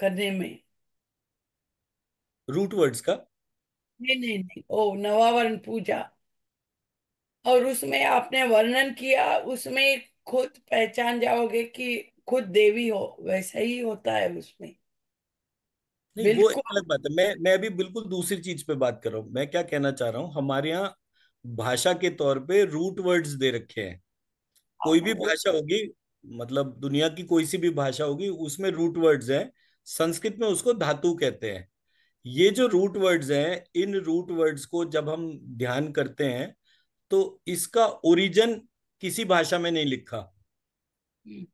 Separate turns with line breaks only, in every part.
करने में
root words का
नहीं नहीं नहीं ओ नवावरण पूजा और उसमें आपने वर्णन किया उसमें खुद पहचान जाओगे कि खुद देवी हो वैसा ही होता है उसमें
नहीं वो अलग बात है मैं मैं अभी बिल्कुल दूसरी चीज पे बात कर रहा हूँ मैं क्या कहना चाह रहा हूँ हमारे यहाँ भाषा के तौर पे रूट वर्ड्स दे रखे हैं कोई भी हाँ। भाषा होगी मतलब दुनिया की कोई सी भी भाषा होगी उसमें रूट वर्ड्स हैं संस्कृत में उसको धातु कहते हैं ये जो रूट वर्ड्स हैं इन रूट वर्ड्स को जब हम ध्यान करते हैं तो इसका ओरिजिन किसी भाषा में नहीं लिखा हम्म।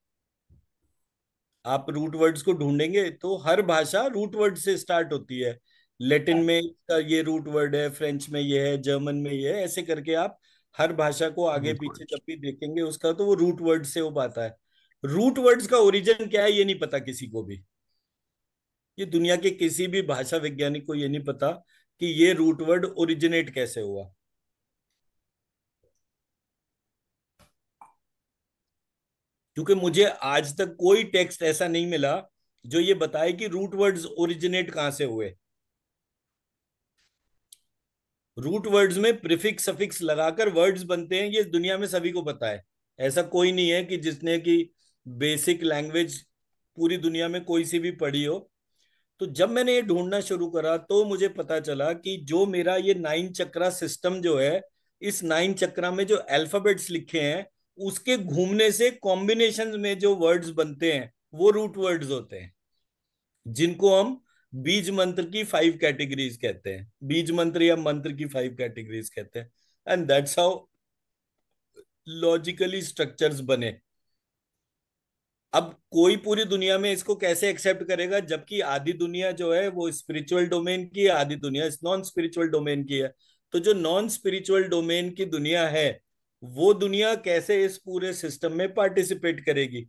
आप रूट वर्ड्स को ढूंढेंगे तो हर भाषा रूट वर्ड से स्टार्ट होती है लेटिन में इसका ये रूट वर्ड है फ्रेंच में ये है जर्मन में ये है ऐसे करके आप हर भाषा को आगे पीछे जब भी देखेंगे उसका तो वो रूट वर्ड से हो पाता है रूट वर्ड्स का ओरिजिन क्या है ये नहीं पता किसी को भी ये दुनिया के किसी भी भाषा वैज्ञानिक को ये नहीं पता कि ये रूटवर्ड ओरिजिनेट कैसे हुआ क्योंकि मुझे आज तक कोई टेक्स्ट ऐसा नहीं मिला जो ये बताए कि रूट वर्ड्स ओरिजिनेट कहां से हुए रूट वर्ड्स में प्रिफिक्स सफिक्स लगाकर वर्ड्स बनते हैं ये दुनिया में सभी को पता है ऐसा कोई नहीं है कि जिसने की बेसिक लैंग्वेज पूरी दुनिया में कोई सी भी पढ़ी हो तो जब मैंने ये ढूंढना शुरू करा तो मुझे पता चला कि जो मेरा ये नाइन चक्रा सिस्टम जो है इस नाइन चक्रा में जो अल्फाबेट्स लिखे हैं उसके घूमने से कॉम्बिनेशन में जो वर्ड्स बनते हैं वो रूट वर्ड्स होते हैं जिनको हम बीज मंत्र की फाइव कैटेगरीज कहते हैं बीज मंत्र या मंत्र की फाइव कैटेगरीज कहते हैं and that's how logically structures बने अब कोई पूरी दुनिया में इसको कैसे एक्सेप्ट करेगा जबकि आधी दुनिया जो है वो स्पिरिचुअल डोमेन की है आधी दुनिया नॉन स्पिरिचुअल डोमेन की है तो जो नॉन स्पिरिचुअल डोमेन की दुनिया है वो दुनिया कैसे इस पूरे सिस्टम में पार्टिसिपेट करेगी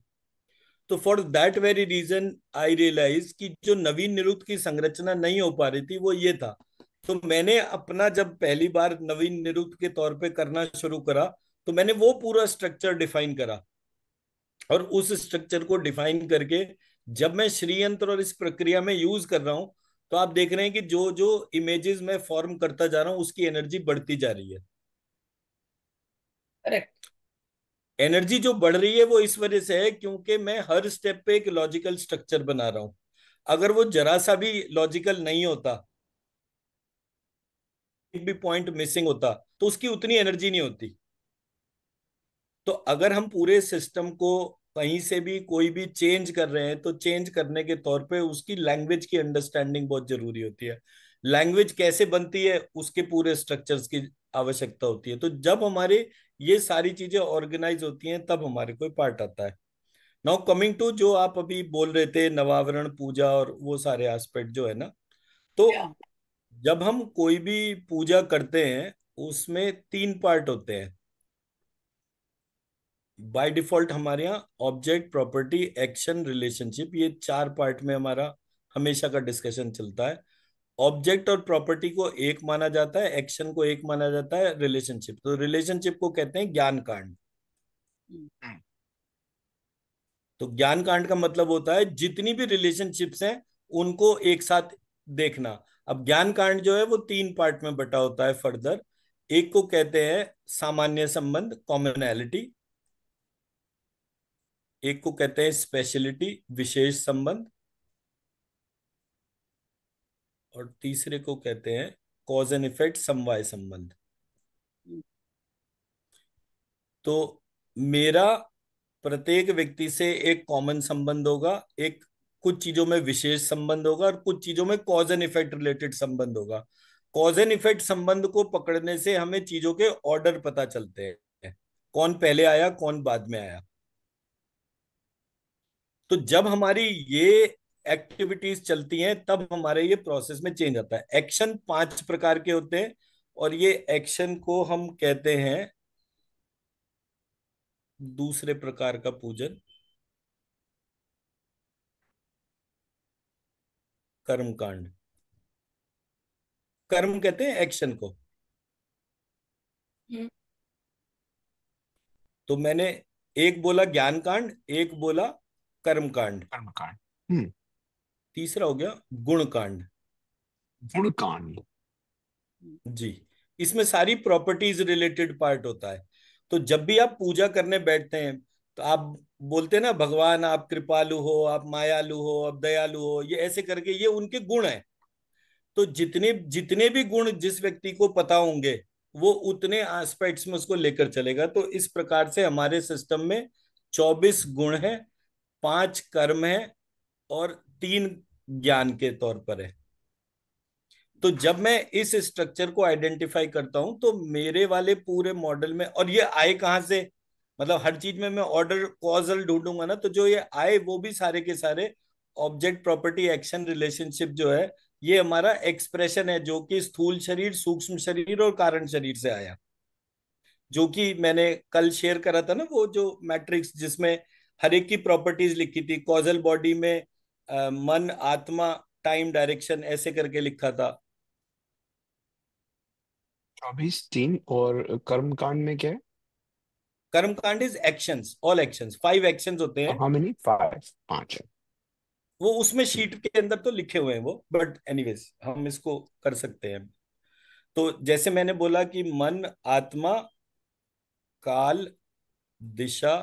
तो for that very reason I realize कि जो नवीन निरुक्त की संरचना नहीं हो पा रही थी वो ये था तो मैंने अपना जब पहली बार नवीन निरुक्त के तौर पे करना शुरू करा तो मैंने वो पूरा स्ट्रक्चर डिफाइन करा और उस स्ट्रक्चर को डिफाइन करके जब मैं श्रीयंत्र और इस प्रक्रिया में यूज कर रहा हूं तो आप देख रहे हैं कि जो जो इमेजेस मैं फॉर्म करता जा रहा हूं उसकी एनर्जी बढ़ती जा रही है करेक्ट एनर्जी जो बढ़ रही है वो इस वजह से है क्योंकि मैं हर स्टेप पे एक लॉजिकल स्ट्रक्चर बना रहा हूं अगर वो जरा सा भी लॉजिकल नहीं होता एक भी पॉइंट मिसिंग होता तो उसकी उतनी एनर्जी नहीं होती तो अगर हम पूरे सिस्टम को कहीं से भी कोई भी चेंज कर रहे हैं तो चेंज करने के तौर पे उसकी लैंग्वेज की अंडरस्टैंडिंग बहुत जरूरी होती है लैंग्वेज कैसे बनती है उसके पूरे स्ट्रक्चर्स की आवश्यकता होती है तो जब हमारे ये सारी चीजें ऑर्गेनाइज होती हैं तब हमारे कोई पार्ट आता है नाउ कमिंग टू जो आप अभी बोल रहे थे नवावरण पूजा और वो सारे एस्पेक्ट जो है ना तो yeah. जब हम कोई भी पूजा करते हैं उसमें तीन पार्ट होते हैं बाय डिफॉल्ट हमारे यहाँ ऑब्जेक्ट प्रॉपर्टी एक्शन रिलेशनशिप ये चार पार्ट में हमारा हमेशा का डिस्कशन चलता है ऑब्जेक्ट और प्रॉपर्टी को एक माना जाता है एक्शन को एक माना जाता है रिलेशनशिप तो रिलेशनशिप को कहते हैं ज्ञान कांड तो ज्ञान कांड का मतलब होता है जितनी भी रिलेशनशिप्स हैं उनको एक साथ देखना अब ज्ञान कांड जो है वो तीन पार्ट में बटा होता है फर्दर एक को कहते हैं सामान्य संबंध कॉमनैलिटी एक को कहते हैं स्पेशलिटी विशेष संबंध और तीसरे को कहते हैं कॉज एंड इफेक्ट समवाय संबंध तो मेरा प्रत्येक व्यक्ति से एक कॉमन संबंध होगा एक कुछ चीजों में विशेष संबंध होगा और कुछ चीजों में कॉज एंड इफेक्ट रिलेटेड संबंध होगा कॉज एंड इफेक्ट संबंध को पकड़ने से हमें चीजों के ऑर्डर पता चलते हैं कौन पहले आया कौन बाद में आया तो जब हमारी ये एक्टिविटीज चलती हैं तब हमारे ये प्रोसेस में चेंज आता है एक्शन पांच प्रकार के होते हैं और ये एक्शन को हम कहते हैं दूसरे प्रकार का पूजन कर्म कांड कर्म कहते हैं एक्शन को हम्म। तो मैंने एक बोला ज्ञान कांड एक बोला कर्मकांड कर्मकांड हम्म। तीसरा हो गया गुणकांड गुणकांड जी इसमें सारी प्रॉपर्टीज रिलेटेड पार्ट होता है तो जब भी आप पूजा करने बैठते हैं तो आप बोलते हैं ना भगवान आप कृपालु हो आप मायालु हो आप दयालु हो ये ऐसे करके ये उनके गुण है तो जितने जितने भी गुण जिस व्यक्ति को पता होंगे वो उतने एस्पेक्ट्स में उसको लेकर चलेगा तो इस प्रकार से हमारे सिस्टम में 24 गुण है पांच कर्म है और तीन ज्ञान के तौर पर है तो जब मैं इस स्ट्रक्चर को आइडेंटिफाई करता हूं तो मेरे वाले पूरे मॉडल में और ये आए कहां से मतलब हर चीज में मैं ऑर्डर कॉजल ढूंढूंगा ना तो जो ये आए वो भी सारे के सारे ऑब्जेक्ट प्रॉपर्टी एक्शन रिलेशनशिप जो है ये हमारा एक्सप्रेशन है जो कि स्थूल शरीर सूक्ष्म शरीर और कारण शरीर से आया जो कि मैंने कल शेयर करा था ना वो जो मैट्रिक्स जिसमें हर एक की प्रॉपर्टीज लिखी थी कॉजल बॉडी में आ, मन आत्मा टाइम डायरेक्शन ऐसे करके लिखा था चौबीस तीन और कर्म कांड में क्या है कर्म कांड is action all action five action होते हैं हाउ मेनी फाइव पांच वो उसमें शीट के अंदर तो लिखे हुए हैं वो बट एनीवेज हम इसको कर सकते हैं तो जैसे मैंने बोला कि मन आत्मा काल दिशा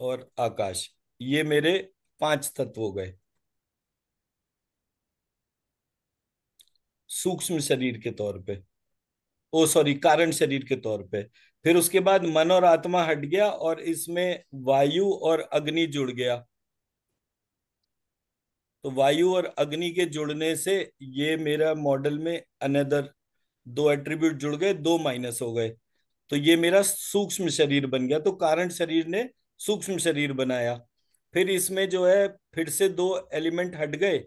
और आकाश ये मेरे पांच तत्व हो गए सूक्ष्म शरीर के तौर पे ओ सॉरी कारण शरीर के तौर पे फिर उसके बाद मन और आत्मा हट गया और इसमें वायु और अग्नि जुड़ गया तो वायु और अग्नि के जुड़ने से ये मेरा मॉडल में अनदर दो एट्रीब्यूट जुड़ गए दो माइनस हो गए तो ये मेरा सूक्ष्म शरीर बन गया तो कारण शरीर ने सूक्ष्म शरीर बनाया फिर इसमें जो है फिर से दो एलिमेंट हट गए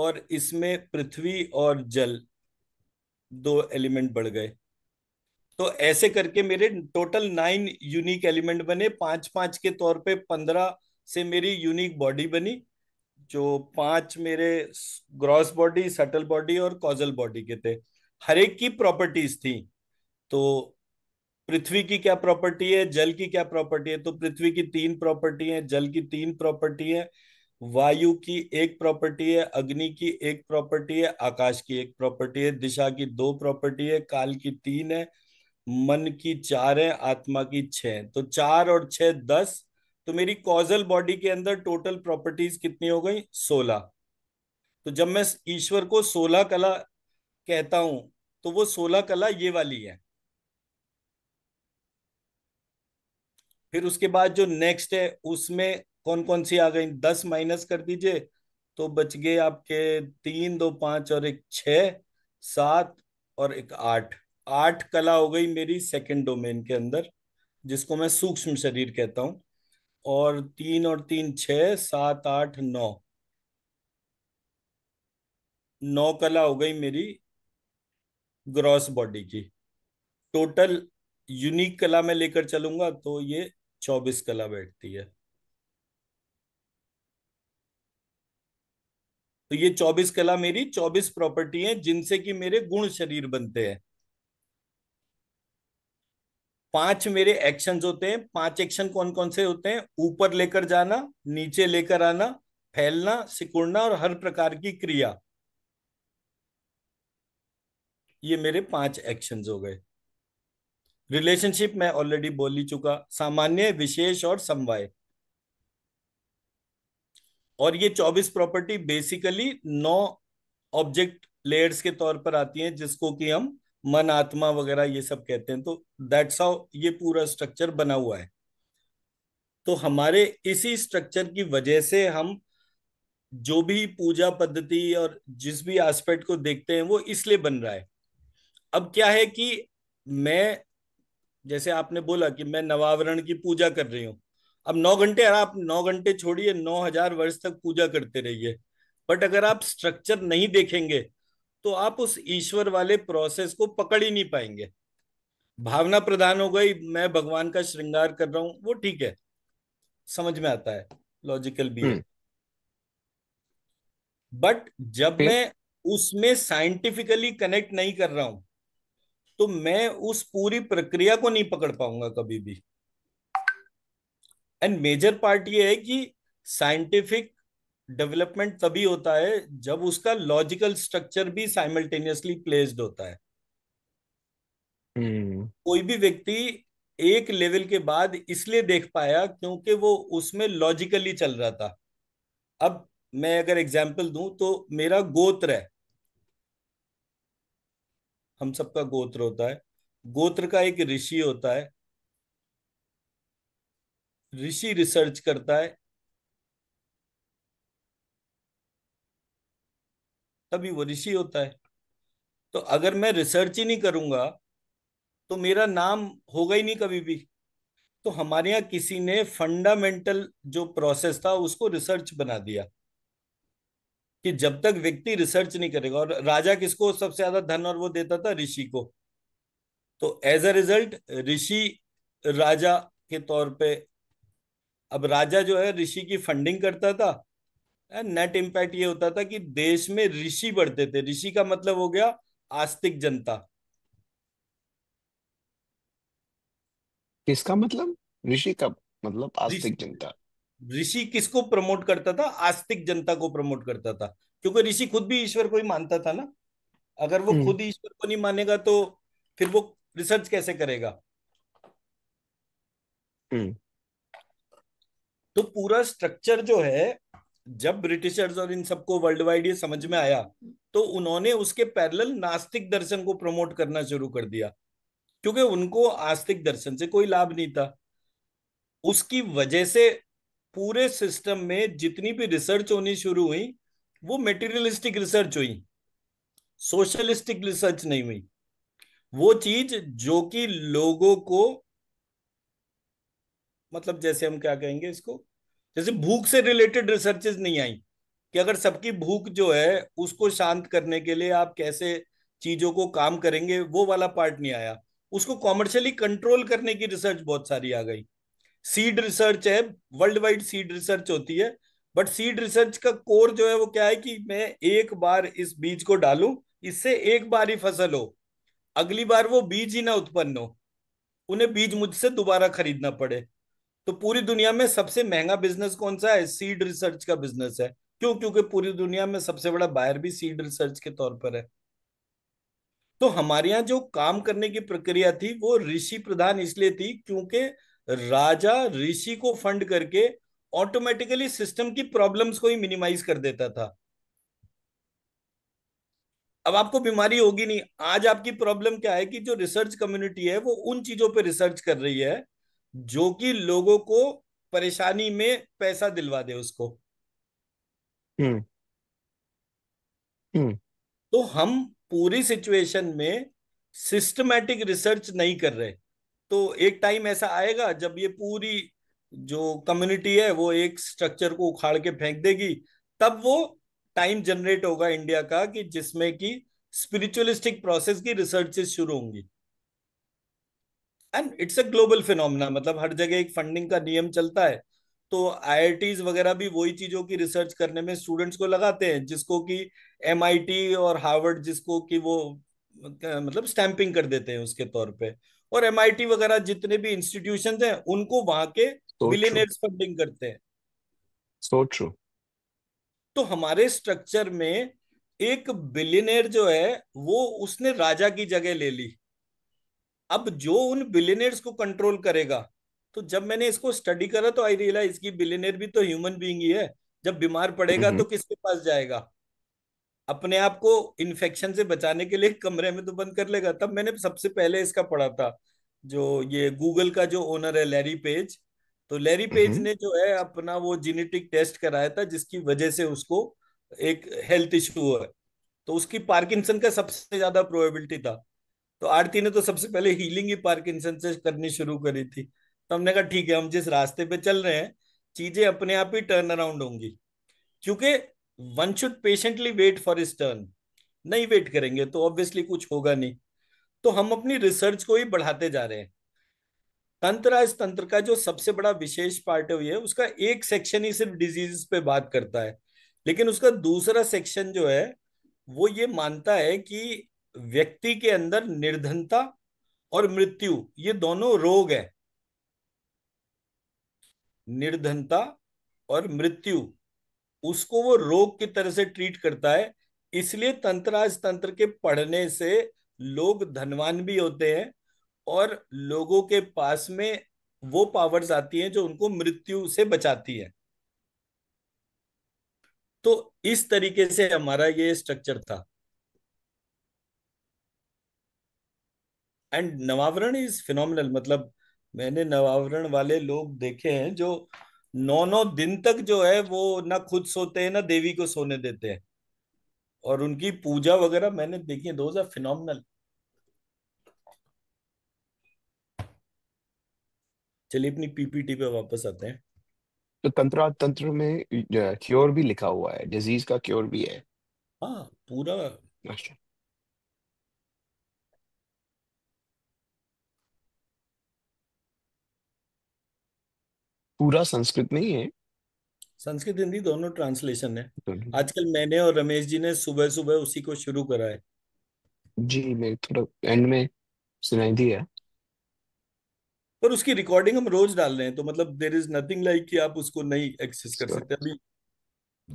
और इसमें पृथ्वी और जल दो एलिमेंट बढ़ गए तो ऐसे करके मेरे टोटल नाइन यूनिक एलिमेंट बने पांच पांच के तौर पे पंद्रह से मेरी यूनिक बॉडी बनी जो पांच मेरे ग्रॉस बॉडी सटल बॉडी और कॉजल बॉडी के थे हर एक की प्रॉपर्टीज थी तो पृथ्वी की क्या प्रॉपर्टी है जल की क्या प्रॉपर्टी है तो पृथ्वी की तीन प्रॉपर्टी है जल की तीन प्रॉपर्टी है वायु की एक प्रॉपर्टी है अग्नि की एक प्रॉपर्टी है आकाश की एक प्रॉपर्टी है दिशा की दो प्रॉपर्टी है काल की तीन है मन की चार है आत्मा की छह तो चार और छह दस तो मेरी कॉजल बॉडी के अंदर टोटल प्रॉपर्टीज कितनी हो गई सोलह तो जब मैं ईश्वर को सोलह कला कहता हूं तो वो सोलह कला ये वाली है फिर उसके बाद जो नेक्स्ट है उसमें कौन कौन सी आ गई दस माइनस कर दीजिए तो बच गए आपके तीन दो पांच और एक छ सात और एक आठ आठ कला हो गई मेरी सेकंड डोमेन के अंदर जिसको मैं सूक्ष्म शरीर कहता हूं और तीन और तीन छ सात आठ नौ नौ कला हो गई मेरी ग्रॉस बॉडी की टोटल यूनिक कला में लेकर चलूंगा तो ये चौबीस कला बैठती है तो ये चौबीस कला मेरी चौबीस प्रॉपर्टी है जिनसे कि मेरे गुण शरीर बनते हैं पांच मेरे एक्शंस होते हैं पांच एक्शन कौन कौन से होते हैं ऊपर लेकर जाना नीचे लेकर आना फैलना सिकुड़ना और हर प्रकार की क्रिया ये मेरे पांच एक्शंस हो गए रिलेशनशिप मैं ऑलरेडी बोल ही चुका सामान्य विशेष और समवाय और ये चौबीस प्रॉपर्टी बेसिकली नौ ऑब्जेक्ट लेयर्स के तौर पर आती है जिसको कि हम मन आत्मा वगैरह ये सब कहते हैं तो दैट्स हाउ ये पूरा स्ट्रक्चर बना हुआ है तो हमारे इसी स्ट्रक्चर की वजह से हम जो भी पूजा पद्धति और जिस भी एस्पेक्ट को देखते हैं वो इसलिए बन रहा है अब क्या है कि मैं जैसे आपने बोला कि मैं नवावरण की पूजा कर रही हूँ अब नौ घंटे आप नौ घंटे छोड़िए नौ हजार वर्ष तक पूजा करते रहिए बट अगर आप स्ट्रक्चर नहीं देखेंगे तो आप उस ईश्वर वाले प्रोसेस को पकड़ ही नहीं पाएंगे भावना प्रधान हो गई मैं भगवान का श्रृंगार कर रहा हूं वो ठीक है समझ में आता है लॉजिकल भी है हम्म। बट जब मैं उसमें साइंटिफिकली कनेक्ट नहीं कर रहा हूं तो मैं उस पूरी प्रक्रिया को नहीं पकड़ पाऊंगा कभी भी एंड मेजर पार्ट ये है कि साइंटिफिक डेवलपमेंट तभी होता है जब उसका लॉजिकल स्ट्रक्चर भी साइमल्टेनियसली प्लेस्ड होता है hmm. कोई भी व्यक्ति एक लेवल के बाद इसलिए देख पाया क्योंकि वो उसमें लॉजिकली चल रहा था अब मैं अगर एग्जाम्पल दूं तो मेरा गोत्र है हम सबका गोत्र होता है गोत्र का एक ऋषि होता है ऋषि रिसर्च करता है तभी वो ऋषि होता है तो अगर मैं रिसर्च ही नहीं करूंगा तो मेरा नाम होगा ही नहीं कभी भी तो हमारे यहाँ किसी ने फंडामेंटल जो प्रोसेस था उसको रिसर्च बना दिया कि जब तक व्यक्ति रिसर्च नहीं करेगा और राजा किसको सबसे ज्यादा धन और वो देता था ऋषि को तो एज अ रिजल्ट ऋषि राजा के तौर पे अब राजा जो है ऋषि की फंडिंग करता था नेट इम्पैक्ट ये होता था कि देश में ऋषि बढ़ते थे ऋषि का मतलब हो गया आस्तिक जनता
किसका मतलब ऋषि का
मतलब आस्तिक जनता ऋषि किसको प्रमोट करता था आस्तिक जनता को प्रमोट करता था क्योंकि ऋषि खुद भी ईश्वर को ही मानता था ना अगर वो हम्म। खुद ईश्वर को नहीं मानेगा तो फिर वो रिसर्च कैसे करेगा हम्म। तो पूरा स्ट्रक्चर जो है जब ब्रिटिशर्स और इन सबको वर्ल्ड वाइड ये समझ में आया तो उन्होंने उसके पैरेलल नास्तिक दर्शन को प्रमोट करना शुरू कर दिया क्योंकि उनको आस्तिक दर्शन से कोई लाभ नहीं था उसकी वजह से पूरे सिस्टम में जितनी भी रिसर्च होनी शुरू हुई वो मेटेरियलिस्टिक रिसर्च हुई सोशलिस्टिक रिसर्च नहीं हुई वो चीज जो कि लोगों को मतलब जैसे हम क्या कहेंगे इसको जैसे भूख से रिलेटेड रिसर्चेज नहीं आई कि अगर सबकी भूख जो है उसको शांत करने के लिए आप कैसे चीजों को काम करेंगे वो वाला पार्ट नहीं आया उसको कॉमर्शियली कंट्रोल करने की रिसर्च बहुत सारी आ गई सीड रिसर्च है वर्ल्ड वाइड सीड रिसर्च होती है बट सीड रिसर्च का कोर जो है वो क्या है कि मैं एक बार इस बीज को डालूं इससे एक बार ही फसल हो अगली बार वो बीज ही ना उत्पन्न हो उन्हें बीज मुझसे दोबारा खरीदना पड़े तो पूरी दुनिया में सबसे महंगा बिजनेस कौन सा है सीड रिसर्च का बिजनेस है क्यों क्योंकि पूरी दुनिया में सबसे बड़ा बायर भी सीड रिसर्च के तौर पर है तो हमारे यहाँ जो काम करने की प्रक्रिया थी वो ऋषि प्रधान इसलिए थी क्योंकि राजा ऋषि को फंड करके ऑटोमेटिकली सिस्टम की प्रॉब्लम्स को ही मिनिमाइज कर देता था अब आपको बीमारी होगी नहीं आज आपकी प्रॉब्लम क्या है कि जो रिसर्च कम्युनिटी है वो उन चीजों पे रिसर्च कर रही है जो कि लोगों को परेशानी में पैसा दिलवा दे उसको
हुँ. हम्म। हुँ. हम्म।
तो हम पूरी सिचुएशन में सिस्टमैटिक रिसर्च नहीं कर रहे तो एक टाइम ऐसा आएगा जब ये पूरी जो कम्युनिटी है वो एक स्ट्रक्चर को उखाड़ के फेंक देगी तब वो टाइम जनरेट होगा इंडिया का कि जिसमें कि स्पिरिचुअलिस्टिक प्रोसेस की रिसर्चेस शुरू होंगी and it's a global phenomena मतलब हर जगह एक फंडिंग का नियम चलता है तो आई वगैरह भी वही चीजों की रिसर्च करने में स्टूडेंट्स को लगाते हैं जिसको कि एम और हार्वर्ड जिसको कि वो मतलब स्टैंपिंग कर देते हैं उसके तौर पे और एम वगैरह जितने भी इंस्टीट्यूशन हैं उनको वहां के मिलीनियर्स so फंडिंग करते हैं सो so तो हमारे स्ट्रक्चर में एक बिलियनियर जो है वो उसने राजा की जगह ले ली अब जो उन बिलियनियर्स को कंट्रोल करेगा तो जब मैंने इसको स्टडी करा तो आई रियलाइज की बिलियनियर भी तो ह्यूमन बीइंग ही है जब बीमार पड़ेगा तो किसके पास जाएगा अपने आप को इन्फेक्शन से बचाने के लिए कमरे में तो बंद कर लेगा तब मैंने सबसे पहले इसका पढ़ा था जो ये गूगल का जो ओनर है लैरी पेज तो लैरी पेज हम्म। ने जो है अपना वो जेनेटिक टेस्ट कराया था जिसकी वजह से उसको एक हेल्थ इश्यू है तो उसकी पार्किंसन का सबसे ज्यादा प्रोबेबिलिटी था तो आरती ने तो सबसे पहले हीलिंग ही पार्किंसन से करनी शुरू करी थी तो हमने कहा ठीक है हम जिस रास्ते पे चल रहे हैं चीजें अपने आप ही टर्न अराउंड होंगी क्योंकि one should patiently wait for इस टर्न नहीं वेट करेंगे तो ऑब्वियसली कुछ होगा नहीं तो हम अपनी रिसर्च को ही बढ़ाते जा रहे हैं तंत्र इस तंत्र का जो सबसे बड़ा विशेष पार्ट है उसका एक सेक्शन ही सिर्फ डिजीज पे बात करता है लेकिन उसका दूसरा सेक्शन जो है वो ये मानता है कि व्यक्ति के अंदर निर्धनता और मृत्यु ये दोनों रोग है निर्धनता और मृत्यु उसको वो रोग की तरह से ट्रीट करता है इसलिए तंत्राज तंत्र के पढ़ने से लोग धनवान भी होते हैं और लोगों के पास में वो पावर्स आती हैं जो उनको मृत्यु से बचाती है तो इस तरीके से हमारा ये स्ट्रक्चर था एंड नवावरण इज फिनल मतलब मैंने नवावरण वाले लोग देखे हैं जो नौ नौ दिन तक जो है वो ना खुद सोते हैं ना देवी को सोने देते हैं और उनकी पूजा वगैरह मैंने देखी है दोज आर चलिए अपनी पीपीटी पे वापस आते हैं
तो तंत्र तंत्र में क्योर भी लिखा हुआ है डिजीज का क्योर
भी है हाँ पूरा अच्छा पूरा संस्कृत नहीं है संस्कृत हिंदी दोनों ट्रांसलेशन है आजकल मैंने और रमेश जी ने सुबह सुबह उसी को शुरू करा है
जी मैं थोड़ा एंड में सुनाई दिया
पर उसकी रिकॉर्डिंग हम रोज डाल रहे हैं तो मतलब देर इज नथिंग लाइक कि आप उसको नहीं एक्सेस कर सकते अभी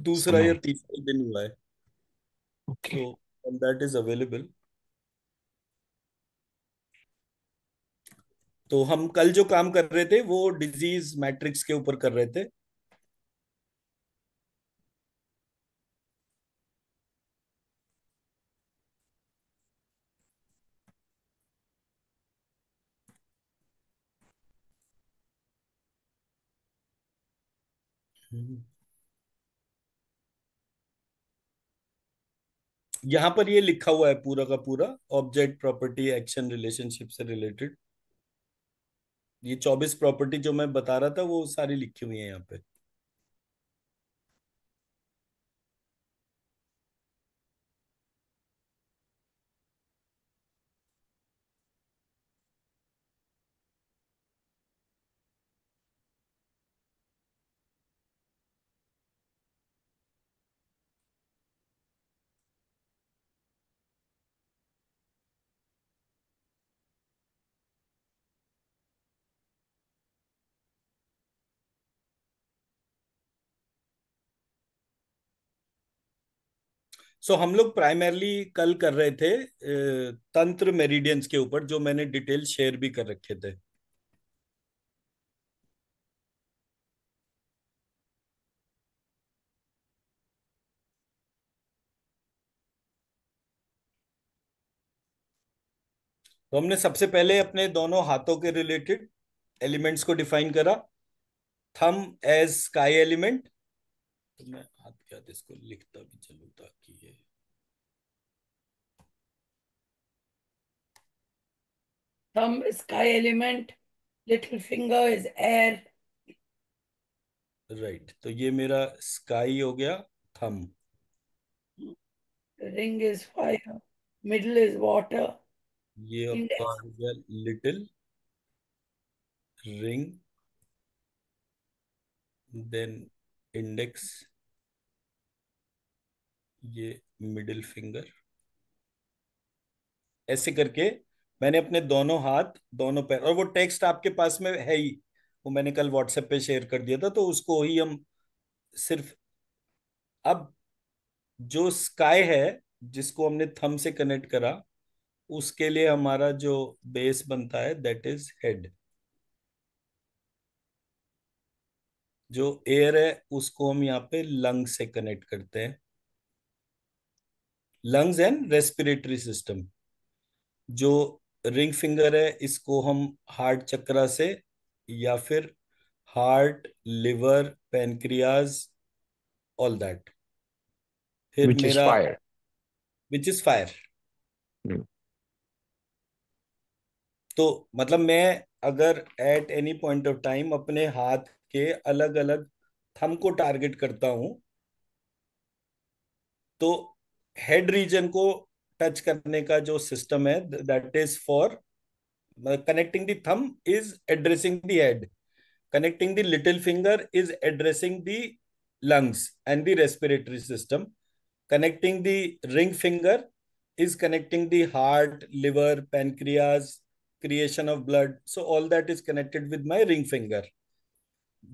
दूसरा या तीसरा दिन हुआ है ओके दैट इज अवेलेबल तो हम कल जो काम कर रहे थे वो डिजीज मैट्रिक्स के ऊपर कर रहे थे यहां पर ये लिखा हुआ है पूरा का पूरा ऑब्जेक्ट प्रॉपर्टी एक्शन रिलेशनशिप से रिलेटेड ये चौबीस प्रॉपर्टी जो मैं बता रहा था वो सारी लिखी हुई है यहाँ पे सो so, हम लोग प्राइमरली कल कर रहे थे तंत्र मेरिडियंस के ऊपर जो मैंने डिटेल शेयर भी कर रखे थे तो हमने सबसे पहले अपने दोनों हाथों के रिलेटेड एलिमेंट्स को डिफाइन करा थम एज स्काई एलिमेंट तो मैं हाथ शायद इसको लिखता भी चलूँ ताकि ये thumb is sky element little finger is air right तो ये मेरा sky हो गया thumb the ring is fire middle is water ये आपका हो गया little ring then index ये मिडिल फिंगर ऐसे करके मैंने अपने दोनों हाथ दोनों पैर और वो टेक्स्ट आपके पास में है ही वो मैंने कल व्हाट्सएप पे शेयर कर दिया था तो उसको ही हम सिर्फ अब जो स्काई है जिसको हमने थम से कनेक्ट करा उसके लिए हमारा जो बेस बनता है दैट इज हेड जो एयर है उसको हम यहाँ पे लंग से कनेक्ट करते हैं लंग्स एंड रेस्पिरेटरी सिस्टम जो रिंग फिंगर है इसको हम हार्ट चक्रा से या फिर heart liver pancreas all that फिर which मेरा विच इज फायर तो मतलब मैं अगर at any point of time अपने हाथ के अलग अलग थम को टारगेट करता हूं तो हेड रीजन को टच करने का जो सिस्टम है that is for connecting the is addressing the head connecting the little finger is addressing the lungs and the respiratory system connecting the ring finger is connecting the heart liver pancreas creation of blood so all that is connected with my ring finger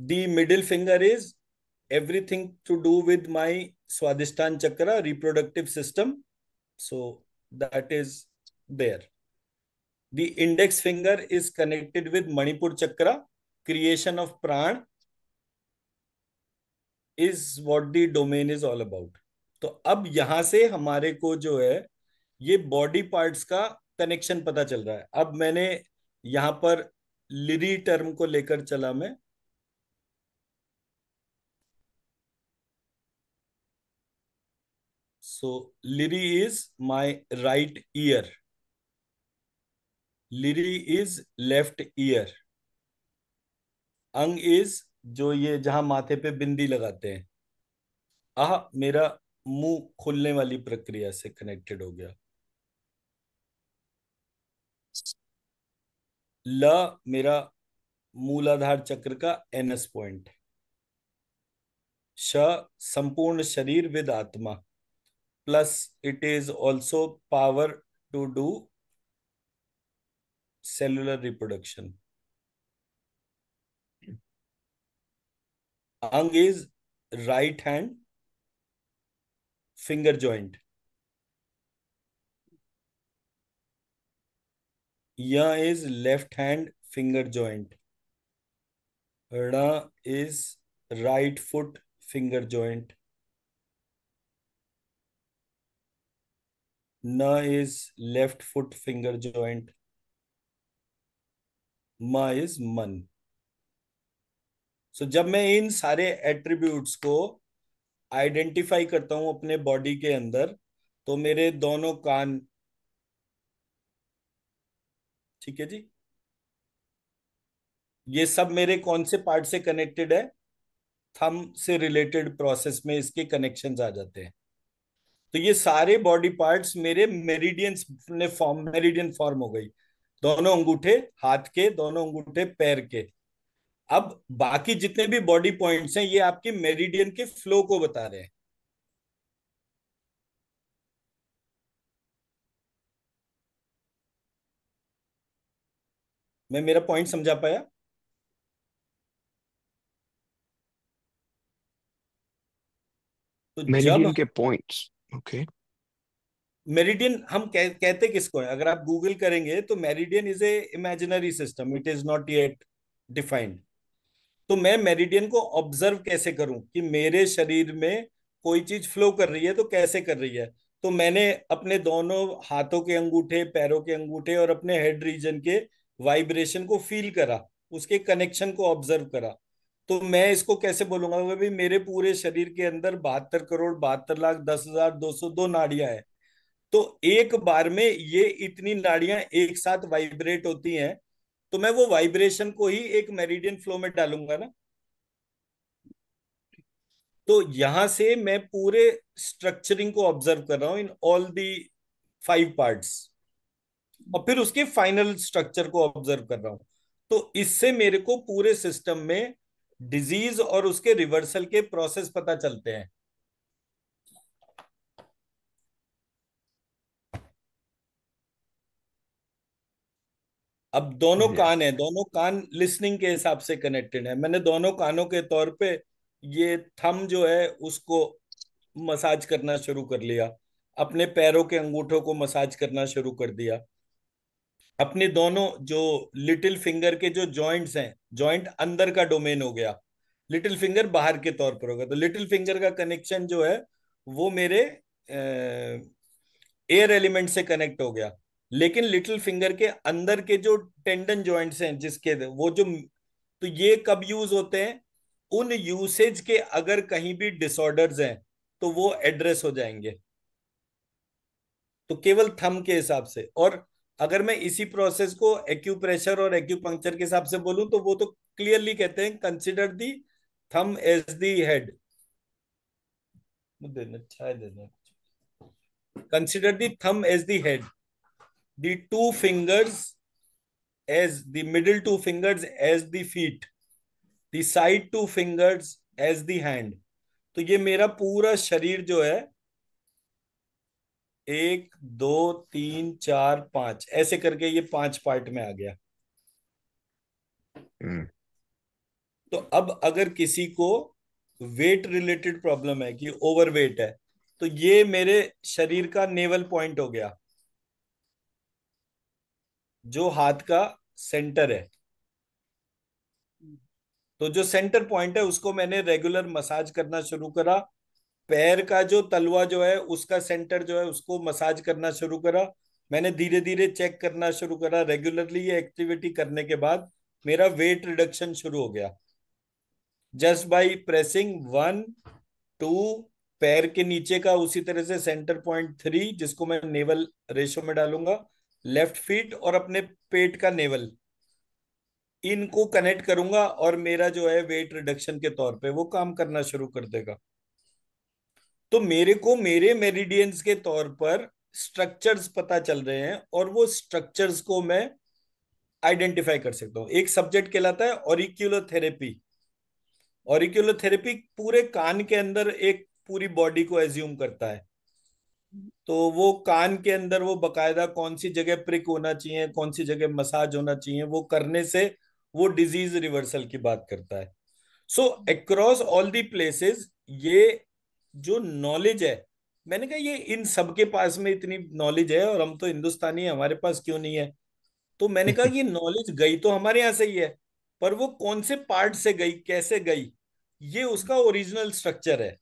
the middle finger is everything to do with my Swadhisthana chakra, reproductive system. So that is there. The index finger is connected with Manipur chakra. Creation of pran is what the domain is all about. तो अब यहां से हमारे को जो है ये body parts का कनेक्शन पता चल रहा है अब मैंने यहाँ पर लिरी टर्म को लेकर चला मैं So liri is my right ear. Liri is left ear. अंग इज जो ये जहां माथे पे बिंदी लगाते हैं आह मेरा मुंह खुलने वाली प्रक्रिया से कनेक्टेड हो गया ल मेरा मूलाधार चक्र का एनएस पॉइंट श संपूर्ण शरीर विद आत्मा plus it is also power to do cellular reproduction. Ang is right hand finger joint. Ya is left hand finger joint. Ra is right foot finger joint. न is left foot finger joint म is मन so जब मैं इन सारे attributes को identify करता हूं अपने बॉडी के अंदर तो मेरे दोनों कान ठीक है जी ये सब मेरे कौन से पार्ट से कनेक्टेड है थम से रिलेटेड प्रोसेस में इसके कनेक्शंस आ जाते हैं तो ये सारे बॉडी पार्ट्स मेरे मेरिडियंस ने फॉर्म मेरिडियन फॉर्म हो गई दोनों अंगूठे हाथ के दोनों अंगूठे पैर के अब बाकी जितने भी बॉडी पॉइंट्स हैं ये आपके मेरिडियन के फ्लो को बता रहे हैं मैं मेरा पॉइंट समझा पाया तो मेरिडियन के
पॉइंट्स ओके
मेरिडियन हम कह, कहते किसको है अगर आप गूगल करेंगे तो meridian is a imaginary system it is not yet defined तो मैं मेरिडियन को ऑब्जर्व कैसे करूं कि मेरे शरीर में कोई चीज फ्लो कर रही है तो कैसे कर रही है तो मैंने अपने दोनों हाथों के अंगूठे पैरों के अंगूठे और अपने हेड रीजन के वाइब्रेशन को फील करा उसके कनेक्शन को ऑब्जर्व करा तो मैं इसको कैसे बोलूंगा भाई मेरे पूरे शरीर के अंदर बहत्तर करोड़ बहत्तर लाख दस हजार दो सौ दो नाड़ियां हैं तो एक बार में ये इतनी नाड़ियां एक साथ वाइब्रेट होती हैं तो मैं वो वाइब्रेशन को ही एक मेरिडियन फ्लो में डालूंगा ना तो यहां से मैं पूरे स्ट्रक्चरिंग को ऑब्जर्व कर रहा हूं in all the five parts और फिर उसके फाइनल स्ट्रक्चर को ऑब्जर्व कर रहा हूं तो इससे मेरे को पूरे सिस्टम में डिजीज और उसके रिवर्सल के प्रोसेस पता चलते हैं अब दोनों कान है दोनों कान लिसनिंग के हिसाब से कनेक्टेड है मैंने दोनों कानों के तौर पे ये थम जो है उसको मसाज करना शुरू कर लिया अपने पैरों के अंगूठों को मसाज करना शुरू कर दिया अपने दोनों जो लिटिल फिंगर के जो जॉइंट्स हैं जॉइंट अंदर का डोमेन हो गया लिटिल फिंगर बाहर के तौर पर होगा तो लिटिल फिंगर का कनेक्शन जो है वो मेरे एयर एलिमेंट से कनेक्ट हो गया लेकिन लिटिल फिंगर के अंदर के जो टेंडन जॉइंट्स हैं जिसके वो जो तो ये कब यूज होते हैं उन यूसेज के अगर कहीं भी डिसऑर्डर्स हैं तो वो एड्रेस हो जाएंगे तो केवल थम के हिसाब से और अगर मैं इसी प्रोसेस को एक्यूप्रेशर और एक्यूपंक्चर के हिसाब से बोलूं तो वो तो क्लियरली कहते हैं consider the thumb as the head consider the thumb as the head the two fingers as the middle two fingers as the feet the side two fingers as the hand तो ये मेरा पूरा शरीर जो है एक दो तीन चार पांच ऐसे करके ये पांच पार्ट में आ गया हम्म। तो अब अगर किसी को वेट रिलेटेड प्रॉब्लम है कि ओवर वेट है तो ये मेरे शरीर का नेवल पॉइंट हो गया जो हाथ का सेंटर है तो जो सेंटर पॉइंट है उसको मैंने रेगुलर मसाज करना शुरू करा पैर का जो तलवा जो है उसका सेंटर जो है उसको मसाज करना शुरू करा मैंने धीरे धीरे चेक करना शुरू करा रेगुलरली ये एक्टिविटी करने के बाद मेरा वेट रिडक्शन शुरू हो गया just by pressing one two पैर के नीचे का उसी तरह से सेंटर पॉइंट थ्री जिसको मैं नेवल रेशो में डालूंगा लेफ्ट फीट और अपने पेट का नेवल इनको कनेक्ट करूंगा और मेरा जो है वेट रिडक्शन के तौर पे वो काम करना शुरू कर देगा तो मेरे को मेरे मेरिडियंस के तौर पर स्ट्रक्चर्स पता चल रहे हैं और वो स्ट्रक्चर्स को मैं आइडेंटिफाई कर सकता हूँ एक सब्जेक्ट कहलाता है ऑरिक्यूलर थेरेपी ऑरिक्यूलर थेरेपी पूरे कान के अंदर एक पूरी बॉडी को एज्यूम करता है तो वो कान के अंदर वो बकायदा कौन सी जगह प्रिक होना चाहिए कौन सी जगह मसाज होना चाहिए वो करने से वो डिजीज रिवर्सल की बात करता है so across all the places ये जो नॉलेज है मैंने कहा ये इन सबके पास में इतनी नॉलेज है और हम तो हिंदुस्तानी है हमारे पास क्यों नहीं है तो मैंने कहा ये नॉलेज गई तो हमारे यहाँ से ही है पर वो कौन से पार्ट से गई कैसे गई ये उसका ओरिजिनल स्ट्रक्चर है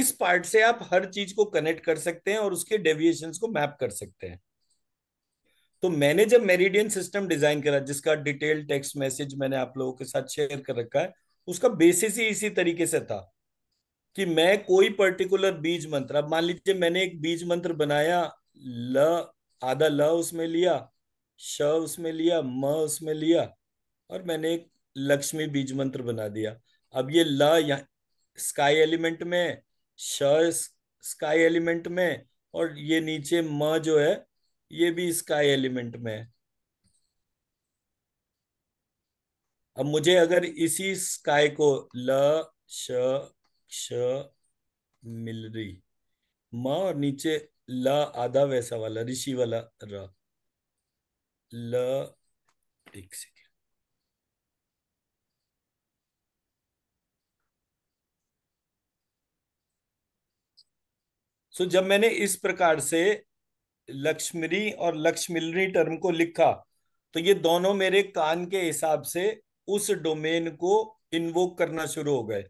इस पार्ट से आप हर चीज को कनेक्ट कर सकते हैं और उसके डेविएशन को मैप कर सकते हैं तो मैंने जब मेरिडियन सिस्टम डिजाइन करा जिसका डिटेल टेक्स्ट मैसेज मैंने आप लोगों के साथ शेयर कर रखा है उसका बेसिस ही इसी तरीके से था कि मैं कोई पर्टिकुलर बीज मंत्र अब मान लीजिए मैंने एक बीज मंत्र बनाया ल आधा ल उसमें लिया श उसमें लिया म उसमें लिया और मैंने एक लक्ष्मी बीज मंत्र बना दिया अब ये ल स्काई एलिमेंट में श स्काई एलिमेंट में और ये नीचे म जो है ये भी स्काई एलिमेंट में है अब मुझे अगर इसी स्काई को ल श क्ष मिल रही म और नीचे ल आधा वैसा वाला ऋषि वाला र ल एक सो so, जब मैंने इस प्रकार से लक्ष्मी और लक्ष्मिलरी टर्म को लिखा तो ये दोनों मेरे कान के हिसाब से उस डोमेन को इन्वोक करना शुरू हो गए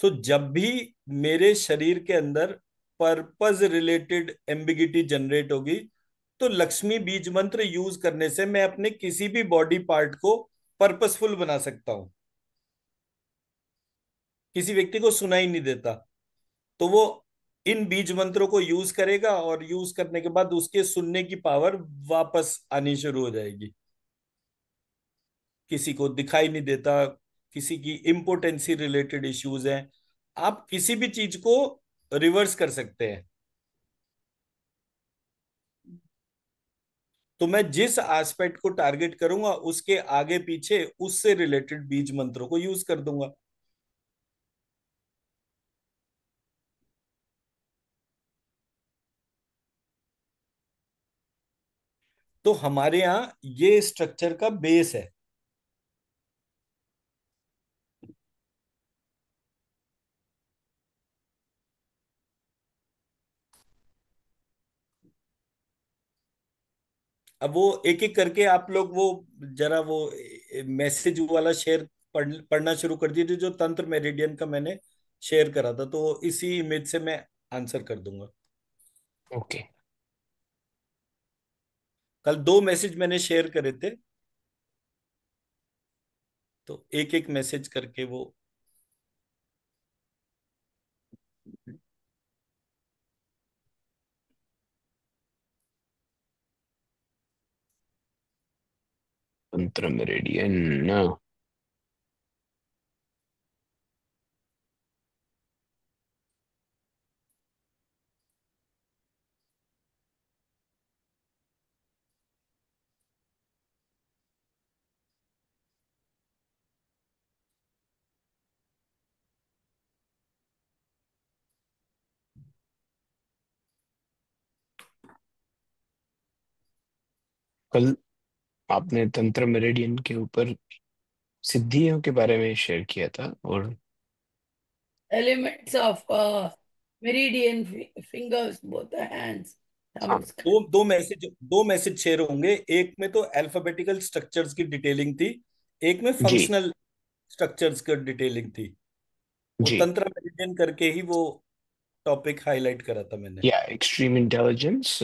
तो जब भी मेरे शरीर के अंदर पर्पज रिलेटेड एम्बिगिटी जनरेट होगी तो लक्ष्मी बीज मंत्र यूज करने से मैं अपने किसी भी बॉडी पार्ट को पर्पसफुल बना सकता हूं किसी व्यक्ति को सुनाई नहीं देता तो वो इन बीज मंत्रों को यूज करेगा और यूज करने के बाद उसके सुनने की पावर वापस आनी शुरू हो जाएगी किसी को दिखाई नहीं देता किसी की इम्पोर्टेंसी रिलेटेड इश्यूज हैं आप किसी भी चीज को रिवर्स कर सकते हैं तो मैं जिस एस्पेक्ट को टारगेट करूंगा उसके आगे पीछे उससे रिलेटेड बीज मंत्रों को यूज कर दूंगा तो हमारे यहां ये स्ट्रक्चर का बेस है अब वो एक एक करके आप लोग वो जरा वो मैसेज वाला शेयर पढ़, पढ़ना शुरू कर दीजिए जो तंत्र मेरिडियन का मैंने शेयर करा था तो इसी इमेज से मैं आंसर कर दूंगा ओके okay. कल दो मैसेज मैंने शेयर करे थे तो एक एक मैसेज करके वो
Tantra Meridian. No. आपने तंत्र मेरेडियन के ऊपर सिद्धियों के बारे में शेयर किया था और elements of meridian fingers both the hands
दो दो मैसेज दो मैसेज शेयर होंगे एक में तो अल्फाबेटिकल स्ट्रक्चर्स की डिटेलिंग थी एक में फंक्शनल स्ट्रक्चर्स की डिटेलिंग थी वो तंत्र मेरिडियन करके ही वो टॉपिक हाईलाइट करा था मैंने
या extreme intelligence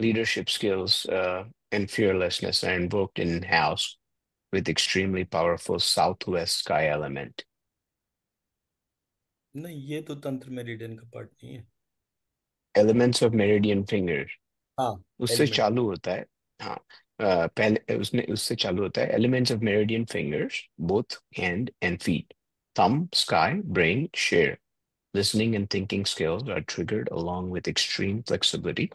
leadership skills uh, and fearlessness are invoked in house with extremely powerful southwest sky element
Elements ये तो तंत्र मेरिडियन का पार्ट नहीं है हाँ
उससे चालू होता है हाँ Uh, पहले उसने उससे चालू होता है elements of thumb, sky, brain, share. Listening and thinking skills are triggered along with extreme flexibility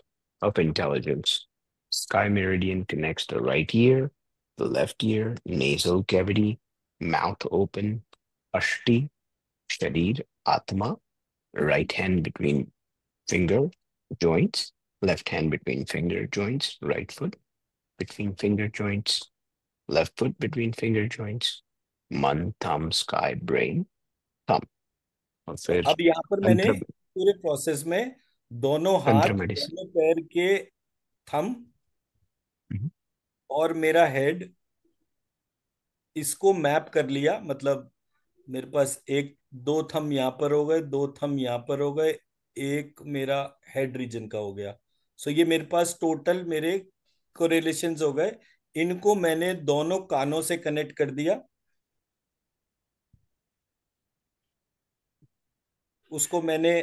of intelligence. Sky meridian connects the right ear, the left ear, nasal cavity, mouth open, ashti, shadid, atma, right hand between finger joints, left hand between finger joints, right foot between finger joints, left foot between finger joints, man thumb sky brain thumb. और
फिर दोनों हाथ दोनों पैर के थम हम्म। और मेरा हेड इसको मैप कर लिया मतलब मेरे पास एक दो थम यहाँ पर हो गए दो थम यहां पर हो गए एक मेरा हेड रीजन का हो गया सो ये मेरे पास टोटल मेरे कोरिलेशन हो गए इनको मैंने दोनों कानों से कनेक्ट कर दिया उसको मैंने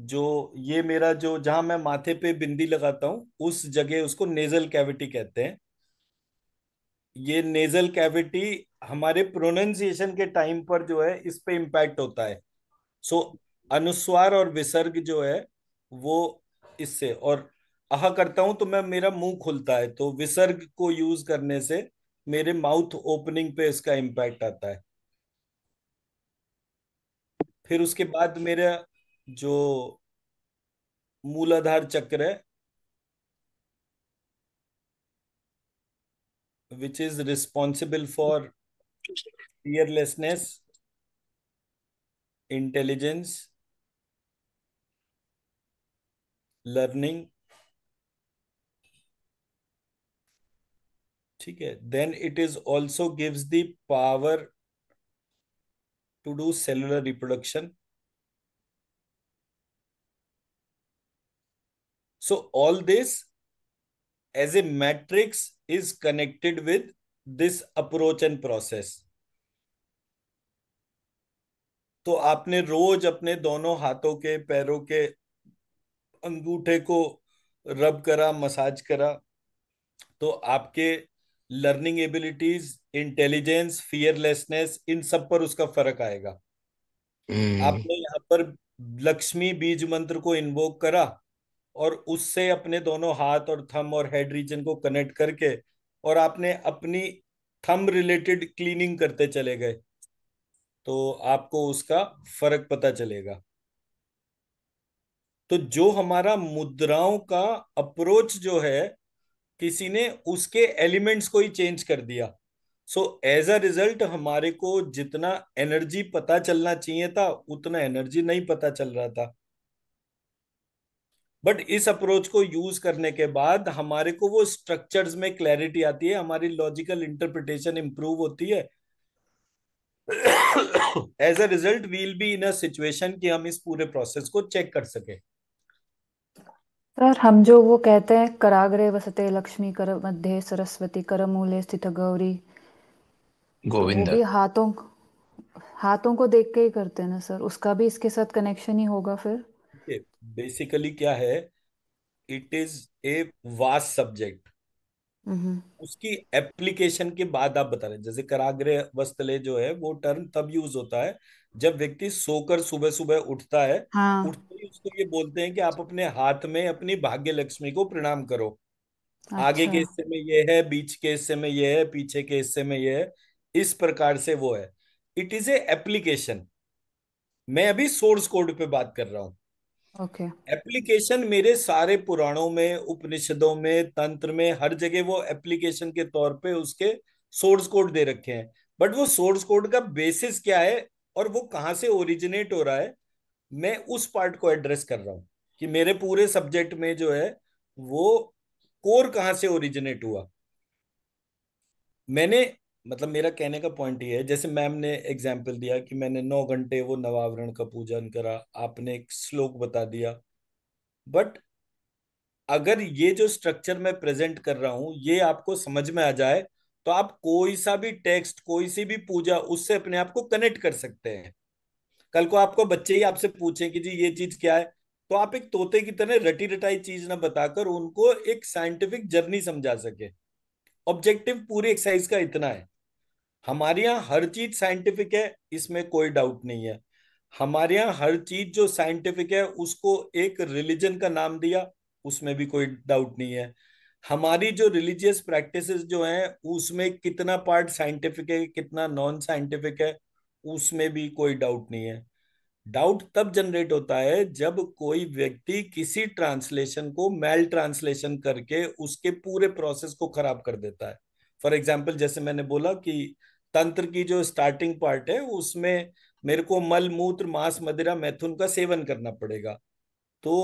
जो ये मेरा जो जहां मैं माथे पे बिंदी लगाता हूं उस जगह उसको नेजल कैविटी कहते हैं ये नेजल कैविटी हमारे प्रोनाउंसिएशन के टाइम पर जो है इस पे इम्पैक्ट होता है सो so, अनुस्वार और विसर्ग जो है वो इससे और अह करता हूं तो मैं मेरा मुंह खुलता है तो विसर्ग को यूज करने से मेरे माउथ ओपनिंग पे इसका इम्पैक्ट आता है फिर उसके बाद मेरा जो मूलाधार चक्र है which is responsible for fearlessness intelligence learning ठीक है then it is also gives the power to do cellular reproduction So all this as a matrix is connected with this approach and process. तो आपने रोज अपने दोनों हाथों के पैरों के अंगूठे को रब करा मसाज करा तो आपके लर्निंग एबिलिटीज इंटेलिजेंस फियरलेसनेस इन सब पर उसका फर्क आएगा
हम्म। आपने
यहां पर लक्ष्मी बीज मंत्र को इन्वोक करा और उससे अपने दोनों हाथ और थम और हेड रीजन को कनेक्ट करके और आपने अपनी थम रिलेटेड क्लीनिंग करते चले गए तो आपको उसका फर्क पता चलेगा तो जो हमारा मुद्राओं का अप्रोच जो है किसी ने उसके एलिमेंट्स को ही चेंज कर दिया सो एज अ रिजल्ट हमारे को जितना एनर्जी पता चलना चाहिए था उतना एनर्जी नहीं पता चल रहा था बट इस अप्रोच को यूज करने के बाद हमारे को वो स्ट्रक्चर्स में क्लैरिटी आती है हमारी लॉजिकल इंटरप्रिटेशन इंप्रूव होती है as a result will be in a situation कि हम इस पूरे प्रोसेस को चेक कर सके सर हम जो वो
कहते हैं कराग्रे वसते लक्ष्मी कर मध्य सरस्वती कर मूले स्थित गौरी तो गोविंद भी हाथों हाथों को देख के ही करते हैं ना सर उसका भी इसके साथ कनेक्शन ही होगा फिर
बेसिकली क्या है it is a vast subject उसकी एप्लीकेशन के बाद आप बता रहे हैं जैसे कराग्रे वस्तले जो है वो टर्म तब यूज होता है जब व्यक्ति सोकर सुबह सुबह उठता है हाँ। उठते ही उसको ये बोलते हैं कि आप अपने हाथ में अपनी भाग्य लक्ष्मी को प्रणाम करो अच्छा। आगे के हिस्से में ये है बीच के हिस्से में ये है पीछे के हिस्से में ये है इस प्रकार से वो है इट इज ए एप्लीकेशन मैं अभी सोर्स कोड पे बात कर रहा हूं ओके एप्लीकेशन मेरे सारे पुराणों में उपनिषदों में तंत्र में हर जगह वो एप्लीकेशन के तौर पे उसके सोर्स कोड दे रखे हैं बट वो सोर्स कोड का बेसिस क्या है और वो कहाँ से ओरिजिनेट हो रहा है मैं उस पार्ट को एड्रेस कर रहा हूँ कि मेरे पूरे सब्जेक्ट में जो है वो कोर कहाँ से ओरिजिनेट हुआ मैंने मतलब मेरा कहने का पॉइंट ये है जैसे मैम ने एग्जाम्पल दिया कि मैंने नौ घंटे वो नवावरण का पूजन करा आपने एक श्लोक बता दिया बट अगर ये जो स्ट्रक्चर मैं प्रेजेंट कर रहा हूं ये आपको समझ में आ जाए तो आप कोई सा भी टेक्स्ट कोई सी भी पूजा उससे अपने आप को कनेक्ट कर सकते हैं कल को आपको बच्चे ही आपसे पूछे कि जी ये चीज क्या है तो आप एक तोते की तरह रटी रटाई चीज ना बताकर उनको एक साइंटिफिक जर्नी समझा सके ऑब्जेक्टिव पूरी एक्सरसाइज का इतना है हमारे यहाँ हर चीज साइंटिफिक है इसमें कोई डाउट नहीं है हमारे यहाँ हर चीज जो साइंटिफिक है उसको एक रिलीजन का नाम दिया उसमें भी कोई डाउट नहीं है हमारी जो रिलीजियस प्रैक्टिस जो हैं उसमें कितना पार्ट साइंटिफिक है कितना नॉन साइंटिफिक है उसमें भी कोई डाउट नहीं है डाउट तब जनरेट होता है जब कोई व्यक्ति किसी ट्रांसलेशन को मेल ट्रांसलेशन करके उसके पूरे प्रोसेस को खराब कर देता है फॉर एग्जाम्पल जैसे मैंने बोला कि तंत्र की जो स्टार्टिंग पार्ट है उसमें मेरे को मल मूत्र मांस मदिरा मैथुन का सेवन करना पड़ेगा तो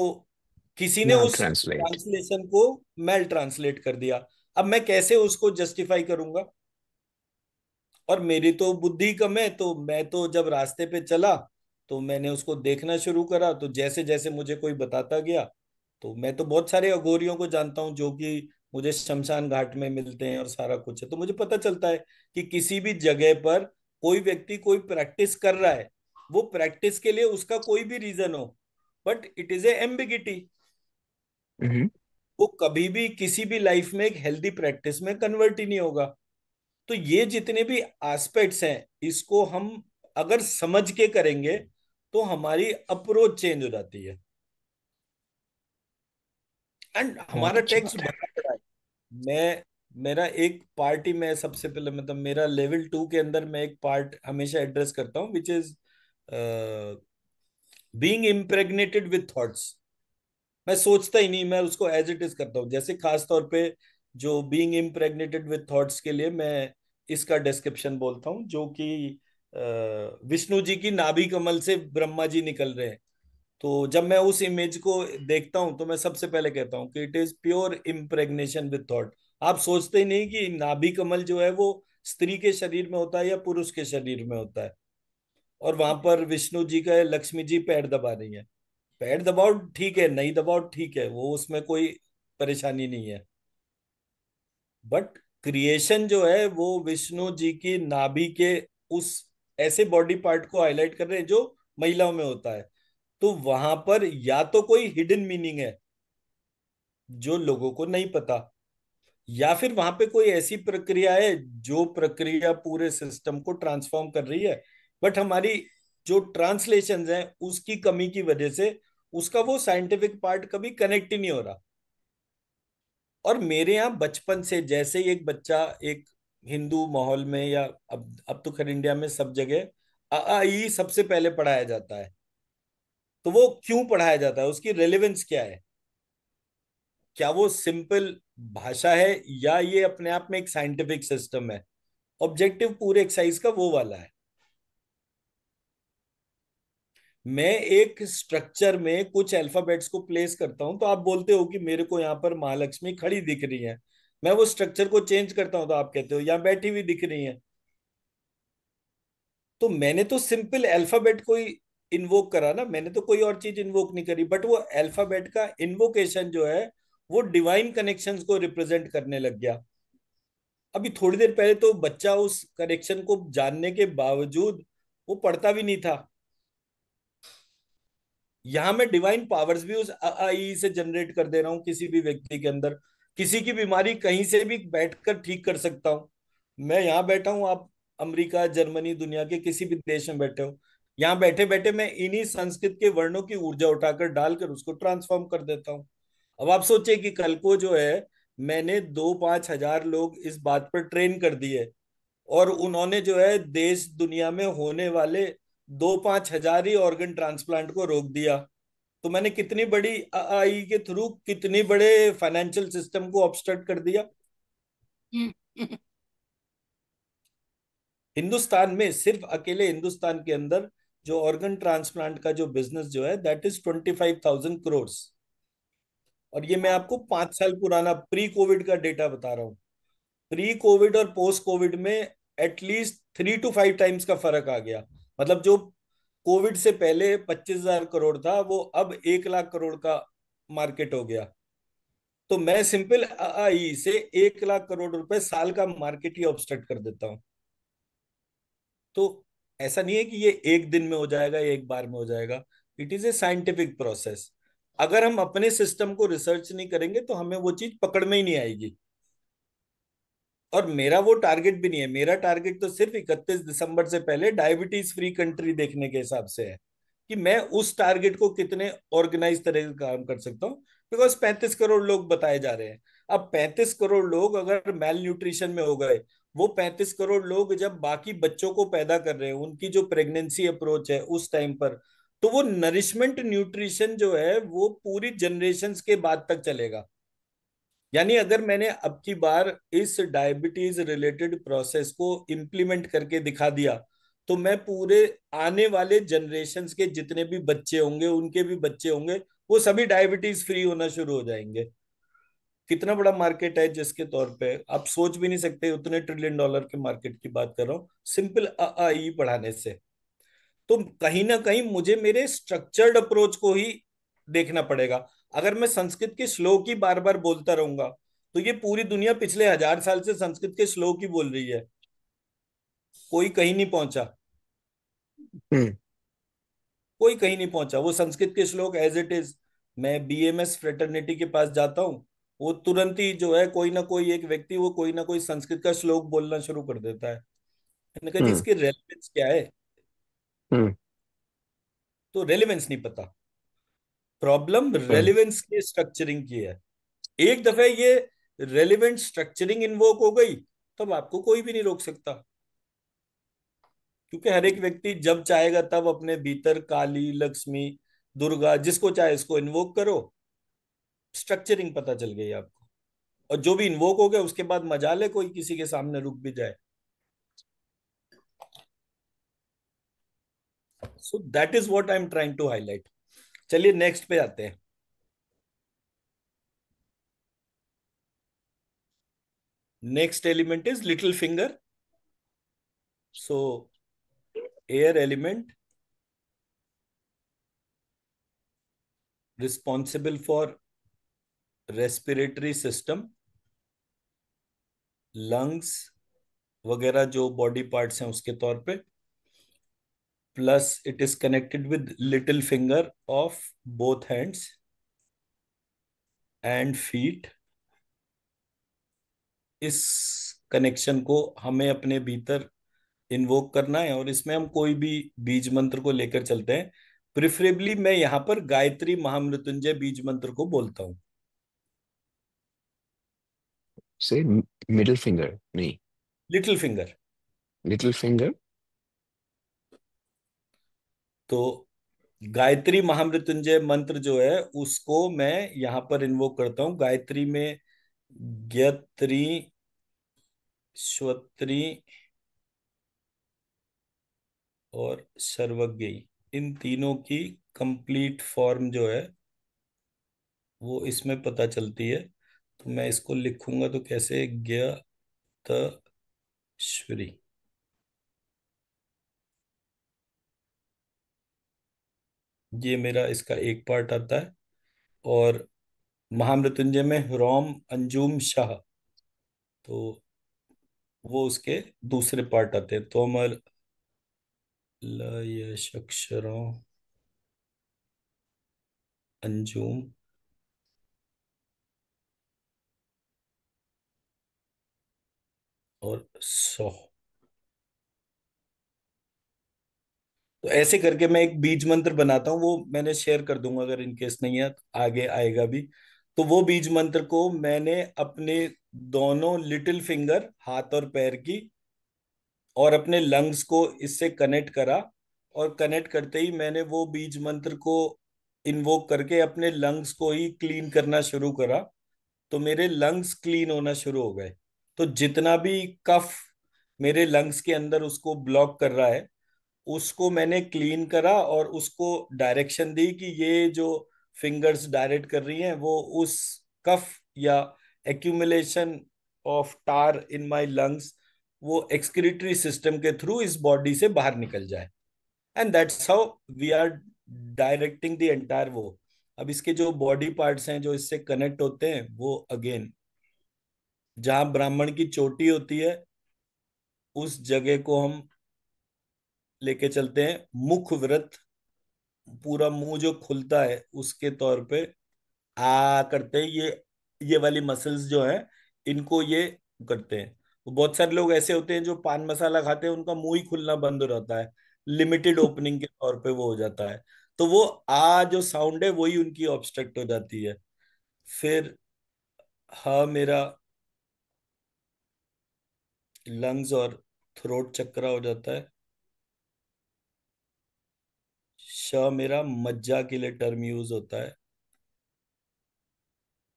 किसी ने उस ट्रांसलेशन को मेल ट्रांसलेट कर दिया अब मैं कैसे उसको जस्टिफाई करूंगा और मेरी तो बुद्धि कम है तो मैं तो जब रास्ते पे चला तो मैंने उसको देखना शुरू करा तो जैसे जैसे मुझे कोई बताता गया तो मैं तो बहुत सारे अघोरियों को जानता हूं जो कि मुझे शमशान घाट में मिलते हैं और सारा कुछ है तो मुझे पता चलता है कि किसी भी जगह पर कोई व्यक्ति कोई प्रैक्टिस कर रहा है वो प्रैक्टिस के लिए उसका कोई भी रीजन हो बट इट इज एम्बिगिटी हम्म। वो कभी भी किसी भी लाइफ में एक हेल्दी प्रैक्टिस में कन्वर्ट ही नहीं होगा तो ये जितने भी एस्पेक्ट्स हैं इसको हम अगर समझ के करेंगे तो हमारी अप्रोच चेंज हो जाती है एंड हमारा टैक्स बढ़ रहा मैं मेरा एक पार्टी में सबसे पहले मतलब मेरा लेवल टू के अंदर मैं एक पार्ट हमेशा एड्रेस करता हूँ which is being impregnated with thoughts मैं सोचता ही नहीं मैं उसको एज इट इज करता हूँ जैसे खास तौर पे जो बींग इम्प्रेगनेटेड विथ थॉट्स के लिए मैं इसका डिस्क्रिप्शन बोलता हूँ जो कि विष्णु जी की नाभि कमल से ब्रह्मा जी निकल रहे हैं तो जब मैं उस इमेज को देखता हूं तो मैं सबसे पहले कहता हूँ कि it is pure impregnation with thought आप सोचते ही नहीं कि नाभि कमल जो है वो स्त्री के शरीर में होता है या पुरुष के शरीर में होता है और वहां पर विष्णु जी का लक्ष्मी जी पैर दबा रही है पैर दबाओ ठीक है नहीं दबाओ ठीक है वो उसमें कोई परेशानी नहीं है बट क्रिएशन जो है वो विष्णु जी की नाभि के उस ऐसे बॉडी पार्ट को हाईलाइट कर रहे हैं जो महिलाओं में होता है तो वहां पर या तो कोई हिडन मीनिंग है जो लोगों को नहीं पता या फिर वहां पे कोई ऐसी प्रक्रिया है जो प्रक्रिया पूरे सिस्टम को ट्रांसफॉर्म कर रही है बट हमारी जो ट्रांसलेशन है उसकी कमी की वजह से उसका वो साइंटिफिक पार्ट कभी कनेक्ट ही नहीं हो रहा और मेरे यहाँ बचपन से जैसे ही एक बच्चा एक हिंदू माहौल में या अब अब तो खैर इंडिया में सब जगह आ, आ, ई सबसे पहले पढ़ाया जाता है तो वो क्यों पढ़ाया जाता है उसकी रेलिवेंस क्या है क्या वो सिंपल भाषा है या ये अपने आप में एक साइंटिफिक सिस्टम है ऑब्जेक्टिव पूरे एक्सरसाइज का वो वाला है मैं एक स्ट्रक्चर में कुछ अल्फाबेट्स को प्लेस करता हूं तो आप बोलते हो कि मेरे को यहां पर महालक्ष्मी खड़ी दिख रही है मैं वो स्ट्रक्चर को चेंज करता हूं तो आप कहते हो यहां बैठी हुई दिख रही है तो मैंने तो सिंपल अल्फाबेट को ही इन्वोक करा ना मैंने तो कोई और चीज इन्वोक नहीं करी बट वो अल्फाबेट का इन्वोकेशन जो है वो डिवाइन कनेक्शंस को रिप्रेजेंट करने लग गया अभी थोड़ी देर पहले तो बच्चा उस कनेक्शन को जानने के बावजूद वो पढ़ता भी नहीं था यहां मैं डिवाइन पावर्स भी उस आई से जनरेट कर दे रहा हूं किसी भी व्यक्ति के अंदर किसी की बीमारी कहीं से भी बैठकर ठीक कर सकता हूं मैं यहां बैठा हूं आप अमेरिका जर्मनी दुनिया के किसी भी देश में बैठे हो यहाँ बैठे बैठे मैं इन्हीं संस्कृत के वर्णों की ऊर्जा उठाकर डालकर उसको ट्रांसफॉर्म कर देता हूँ अब आप सोचिए कि कल को जो है मैंने दो पांच हजार लोग इस बात पर ट्रेन कर दिए और उन्होंने जो है देश दुनिया में होने वाले दो पांच हजार ही ऑर्गन ट्रांसप्लांट को रोक दिया तो मैंने कितनी बड़ी आई के थ्रू कितनी बड़े फाइनेंशियल सिस्टम को ऑब्स्ट्रक्ट कर दिया हम्म। हिंदुस्तान में सिर्फ अकेले हिंदुस्तान के अंदर जो ऑर्गन ट्रांसप्लांट का जो बिजनेस जो है that is twenty five thousand crore और ये मैं आपको पांच साल पुराना प्री कोविड का डेटा बता रहा हूं प्री कोविड और पोस्ट कोविड में at least three two five times का फर्क आ गया मतलब जो कोविड से पहले पच्चीस हजार करोड़ था वो अब एक लाख करोड़ का मार्केट हो गया तो मैं सिंपल आई से एक लाख करोड़ रुपए साल का मार्केट ही ऑब्स्ट्रक्ट कर देता हूं तो ऐसा नहीं है कि ये एक दिन में हो जाएगा या एक बार में हो जाएगा it is a scientific process अगर हम अपने सिस्टम को रिसर्च नहीं करेंगे तो हमें वो चीज पकड़ में ही नहीं आएगी और मेरा वो टारगेट भी नहीं है मेरा टारगेट तो सिर्फ इकतीस दिसंबर से पहले डायबिटीज फ्री कंट्री देखने के हिसाब से है कि मैं उस टारगेट को कितने ऑर्गेनाइज तरह से काम कर सकता हूँ बिकॉज पैंतीस करोड़ लोग बताए जा रहे हैं अब पैंतीस करोड़ लोग अगर मेल न्यूट्रिशन में हो गए वो पैंतीस करोड़ लोग जब बाकी बच्चों को पैदा कर रहे हैं उनकी जो प्रेगनेंसी अप्रोच है उस टाइम पर तो वो नरिशमेंट न्यूट्रिशन जो है वो पूरी जनरेशन के बाद तक चलेगा यानी अगर मैंने अब की बार इस डायबिटीज रिलेटेड प्रोसेस को इम्प्लीमेंट करके दिखा दिया तो मैं पूरे आने वाले जनरेशन के जितने भी बच्चे होंगे उनके भी बच्चे होंगे वो सभी डायबिटीज फ्री होना शुरू हो जाएंगे कितना बड़ा मार्केट है जिसके तौर पे आप सोच भी नहीं सकते उतने ट्रिलियन डॉलर के मार्केट की बात कर रहा हूँ सिंपल आई पढ़ाने से तो कहीं ना कहीं मुझे मेरे स्ट्रक्चर्ड अप्रोच को ही देखना पड़ेगा अगर मैं संस्कृत के श्लोक ही बार बार बोलता रहूंगा तो ये पूरी दुनिया पिछले हजार साल से संस्कृत के श्लोक ही बोल रही है कोई कहीं नहीं पहुंचा हम्म। कोई कहीं नहीं पहुंचा वो संस्कृत के श्लोक एज इट इज मैं बी एम एस फ्रेटर्निटी के पास जाता हूं वो तुरंत ही जो है कोई ना कोई एक व्यक्ति वो कोई ना कोई संस्कृत का श्लोक बोलना शुरू कर देता है हम्म। इसकी रेलिवेंस क्या है हम्म। तो रेलिवेंस नहीं पता प्रॉब्लम हम्म। रेलिवेंस के स्ट्रक्चरिंग की है एक दफे ये रेलिवेंट स्ट्रक्चरिंग इन्वोक हो गई तब आपको कोई भी नहीं रोक सकता क्योंकि हर एक व्यक्ति जब चाहेगा तब अपने भीतर काली लक्ष्मी दुर्गा जिसको चाहे इसको इन्वोक करो स्ट्रक्चरिंग पता चल गई आपको और जो भी इन्वोक हो गया उसके बाद मजा ले कोई किसी के सामने रुक भी जाए so that is what I am trying to highlight चलिए नेक्स्ट पे आते हैं next element is little finger so air element responsible for respiratory system lungs वगैरह जो बॉडी पार्ट्स हैं उसके तौर पे plus it is connected with little finger of both hands and feet इस कनेक्शन को हमें अपने भीतर इन्वोक करना है और इसमें हम कोई भी बीज मंत्र को लेकर चलते हैं प्रिफरेबली मैं यहां पर गायत्री महामृत्युंजय बीज मंत्र को बोलता हूं
से मिडिल फिंगर नहीं
लिटिल फिंगर
लिटिल फिंगर
तो गायत्री महामृत्युंजय मंत्र जो है उसको मैं यहां पर इन्वोक करता हूं गायत्री में ग्यत्री स्वत्री और सर्वज्ञ इन तीनों की कंप्लीट फॉर्म जो है वो इसमें पता चलती है तो मैं इसको लिखूंगा तो कैसे ज्ञातश्वरी ये मेरा इसका एक पार्ट आता है और महामृत्युंजय में रोम अंजुम शाह तो वो उसके दूसरे पार्ट आते हैं तोमर लक्षरों अंजुम और सौ तो ऐसे करके मैं एक बीज मंत्र बनाता हूं वो मैंने शेयर कर दूंगा अगर इनकेस नहीं है तो आगे आएगा भी तो वो बीज मंत्र को मैंने अपने दोनों लिटिल फिंगर हाथ और पैर की और अपने लंग्स को इससे कनेक्ट करा और कनेक्ट करते ही मैंने वो बीज मंत्र को इन्वोक करके अपने लंग्स को ही क्लीन करना शुरू करा तो मेरे लंग्स क्लीन होना शुरू हो गए तो जितना भी कफ मेरे लंग्स के अंदर उसको ब्लॉक कर रहा है उसको मैंने क्लीन करा और उसको डायरेक्शन दी कि ये जो फिंगर्स डायरेक्ट कर रही हैं वो उस कफ या accumulation of tar in my lungs वो एक्सक्रीटरी सिस्टम के थ्रू इस बॉडी से बाहर निकल जाए and that's how we are directing the entire वो अब इसके जो बॉडी पार्ट्स हैं जो इससे कनेक्ट होते हैं वो अगेन जहां ब्राह्मण की चोटी होती है उस जगह को हम लेके चलते हैं मुख व्रत पूरा मुंह जो खुलता है उसके तौर पे आ करते हैं ये ये वाली मसल्स जो है इनको ये करते हैं बहुत सारे लोग ऐसे होते हैं जो पान मसाला खाते हैं उनका मुंह ही खुलना बंद हो जाता है लिमिटेड ओपनिंग के तौर पे वो हो जाता है तो वो आ जो साउंड है वही उनकी ऑब्स्ट्रक्ट हो जाती है फिर हा मेरा लंग्स और थ्रोट चक्रा हो जाता है श मेरा मज्जा के लिए टर्म यूज होता है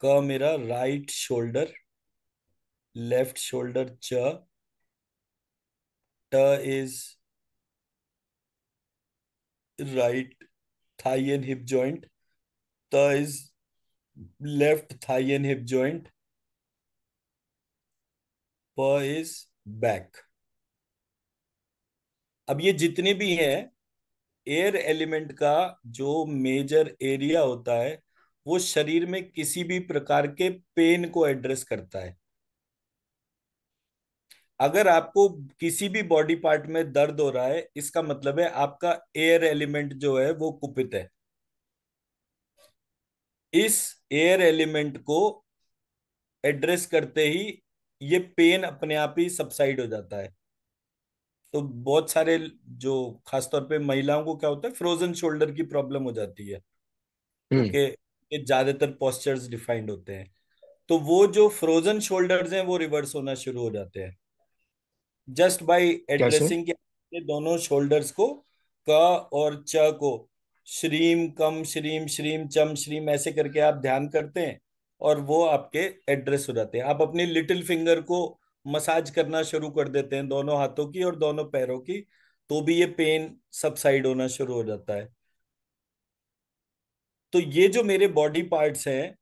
क मेरा राइट शोल्डर लेफ्ट शोल्डर च ट is right thigh and hip joint त is left thigh and hip joint प इज बैक अब ये जितने भी हैं एयर एलिमेंट का जो मेजर एरिया होता है वो शरीर में किसी भी प्रकार के पेन को एड्रेस करता है अगर आपको किसी भी बॉडी पार्ट में दर्द हो रहा है इसका मतलब है आपका एयर एलिमेंट जो है वो कुपित है इस एयर एलिमेंट को एड्रेस करते ही ये पेन अपने आप ही सबसाइड हो जाता है तो बहुत सारे जो खासतौर पे महिलाओं को क्या होता है फ्रोजन शोल्डर की प्रॉब्लम हो जाती है हम्म। क्योंकि ज्यादातर पॉस्चर्स डिफाइंड होते हैं तो वो जो फ्रोजन शोल्डर्स हैं वो रिवर्स होना शुरू हो जाते हैं जस्ट बाय एड्रेसिंग के दोनों शोल्डर्स को क और च को श्रीम कम श्रीम श्रीम चम श्रीम ऐसे करके आप ध्यान करते हैं और वो आपके एड्रेस हो जाते हैं आप अपनी लिटिल फिंगर को मसाज करना शुरू कर देते हैं दोनों हाथों की और दोनों पैरों की तो भी ये पेन सबसाइड होना शुरू हो जाता है तो ये जो मेरे बॉडी पार्ट्स हैं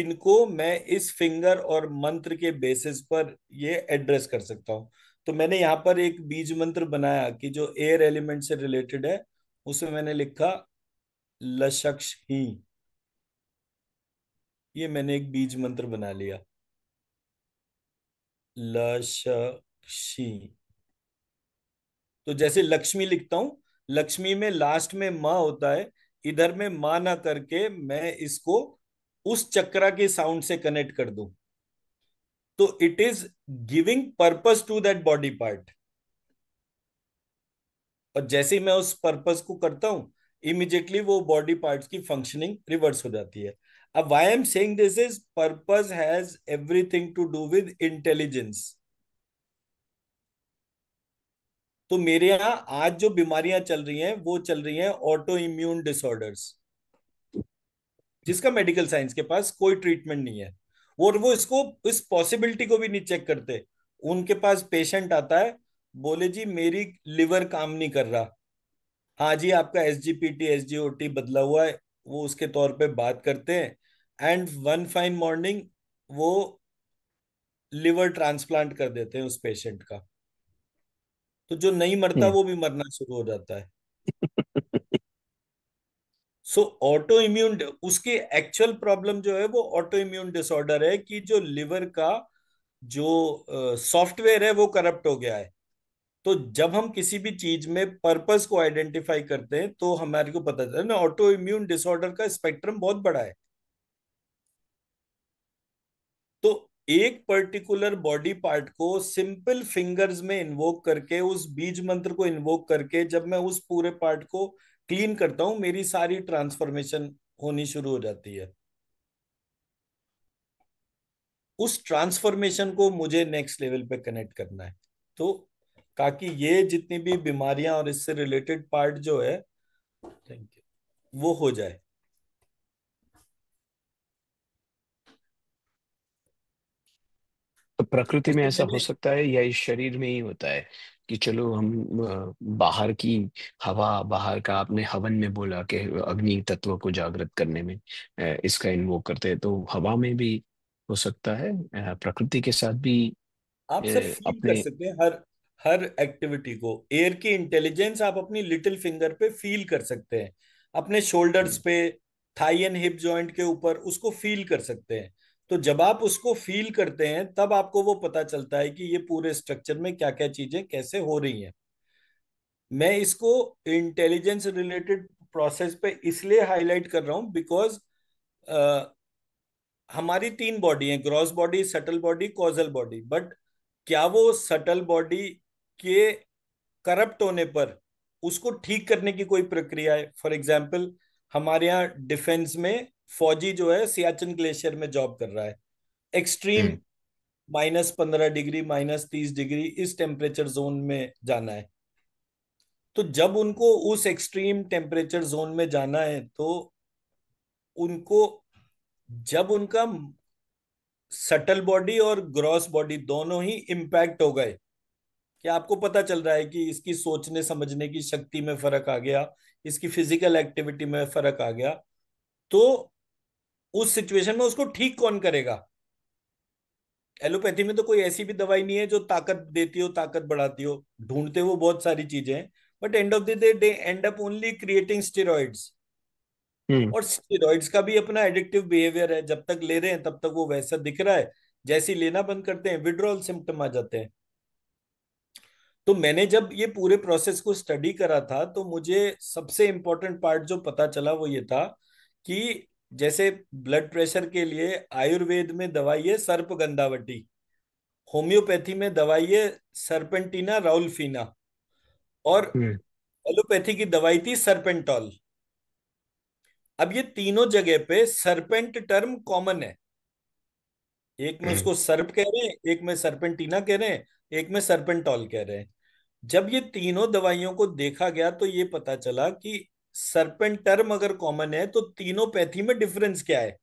इनको मैं इस फिंगर और मंत्र के बेसिस पर ये एड्रेस कर सकता हूं तो मैंने यहां पर एक बीज मंत्र बनाया कि जो एयर एलिमेंट से रिलेटेड है उसमें मैंने लिखा लशक्ष ही ये मैंने एक बीज मंत्र बना लिया लक्षी तो जैसे लक्ष्मी लिखता हूं लक्ष्मी में लास्ट में माँ होता है इधर में मां ना करके मैं इसको उस चक्रा के साउंड से कनेक्ट कर दू तो it is giving purpose to that body part और जैसे ही मैं उस पर्पस को करता हूं इमिजिएटली वो बॉडी पार्ट्स की फंक्शनिंग रिवर्स हो जाती है अब why am saying this is purpose has everything to do with intelligence तो मेरे यहां आज जो बीमारियां चल रही हैं वो चल रही हैं ऑटो इम्यून डिसऑर्डर्स जिसका मेडिकल साइंस के पास कोई ट्रीटमेंट नहीं है और वो इसको इस पॉसिबिलिटी को भी नहीं चेक करते उनके पास पेशेंट आता है बोले जी मेरी लिवर काम नहीं कर रहा हाँ जी आपका S G P T S G O T बदला हुआ है वो उसके तौर पे बात करते हैं एंड वन फाइन मॉर्निंग वो लिवर ट्रांसप्लांट कर देते हैं उस पेशेंट का तो जो नहीं मरता हम्म। वो भी मरना शुरू हो जाता है सो ऑटो इम्यून उसकी एक्चुअल प्रॉब्लम जो है वो ऑटो इम्यून डिसऑर्डर है कि जो लिवर का जो सॉफ्टवेयर uh, है वो करप्ट हो गया है तो जब हम किसी भी चीज में पर्पस को आइडेंटिफाई करते हैं तो हमारे को पता चलता है ना ऑटो इम्यून डिसऑर्डर का स्पेक्ट्रम बहुत बड़ा है तो एक पर्टिकुलर बॉडी पार्ट को सिंपल फिंगर्स में इन्वोक करके उस बीज मंत्र को इन्वोक करके जब मैं उस पूरे पार्ट को क्लीन करता हूं मेरी सारी ट्रांसफॉर्मेशन होनी शुरू हो जाती है उस ट्रांसफॉर्मेशन को मुझे नेक्स्ट लेवल पे कनेक्ट करना है तो ताकि ये जितनी भी बीमारियां और इससे रिलेटेड पार्ट जो है थैंक यू वो हो जाए
तो प्रकृति में ऐसा हो सकता है या इस शरीर में ही होता है कि चलो हम बाहर की हवा बाहर का आपने हवन में बोला कि अग्नि तत्व को जागृत करने में इसका इन्वोक करते हैं तो हवा में भी हो सकता है प्रकृति के साथ भी
आप सर अपने कर सकते हैं हर हर एक्टिविटी को एयर की इंटेलिजेंस आप अपनी लिटिल फिंगर पे फील कर सकते हैं अपने शोल्डर्स हम्म। पे थाई एंड हिप जॉइंट के ऊपर उसको फील कर सकते हैं तो जब आप उसको फील करते हैं तब आपको वो पता चलता है कि ये पूरे स्ट्रक्चर में क्या क्या चीजें कैसे हो रही हैं मैं इसको इंटेलिजेंस रिलेटेड प्रोसेस पे इसलिए हाईलाइट कर रहा हूं बिकॉज हमारी तीन बॉडी है gross body subtle body causal body but क्या वो सटल बॉडी के करप्ट होने पर उसको ठीक करने की कोई प्रक्रिया है फॉर एग्जाम्पल हमारे यहाँ डिफेंस में फौजी जो है सियाचिन ग्लेशियर में जॉब कर रहा है एक्सट्रीम हम्म। माइनस पंद्रह डिग्री माइनस तीस डिग्री इस टेम्परेचर जोन में जाना है तो जब उनको उस एक्सट्रीम टेम्परेचर जोन में जाना है तो उनको जब उनका सटल बॉडी और ग्रॉस बॉडी दोनों ही इम्पैक्ट हो गए कि आपको पता चल रहा है कि इसकी सोचने समझने की शक्ति में फर्क आ गया इसकी फिजिकल एक्टिविटी में फर्क आ गया तो उस सिचुएशन में उसको ठीक कौन करेगा एलोपैथी में तो कोई ऐसी भी दवाई नहीं है जो ताकत देती हो ताकत बढ़ाती हो ढूंढते हो बहुत सारी चीजें हैं but end of the day they end up only creating steroids और स्टेरॉइड्स का भी अपना एडिक्टिव बिहेवियर है जब तक ले रहे हैं तब तक वो वैसा दिख रहा है जैसे लेना बंद करते हैं विड्रॉल सिम्टम आ जाते हैं तो मैंने जब ये पूरे प्रोसेस को स्टडी करा था तो मुझे सबसे इंपॉर्टेंट पार्ट जो पता चला वो ये था कि जैसे ब्लड प्रेशर के लिए आयुर्वेद में दवाई है सर्प गंधावटी होम्योपैथी में दवाई है सरपेंटीना राउलफीना और एलोपैथी हम्म। की दवाई थी सर्पेंटॉल अब ये तीनों जगह पे सर्पेंट टर्म कॉमन है एक में हम्म। उसको सर्प कह रहे हैं एक में सर्पेंटीना कह रहे हैं एक में सर्पेंटॉल कह रहे हैं जब ये तीनों दवाइयों को देखा गया तो ये पता चला कि सरपेंट टर्म अगर कॉमन है तो तीनों पैथी में डिफरेंस क्या है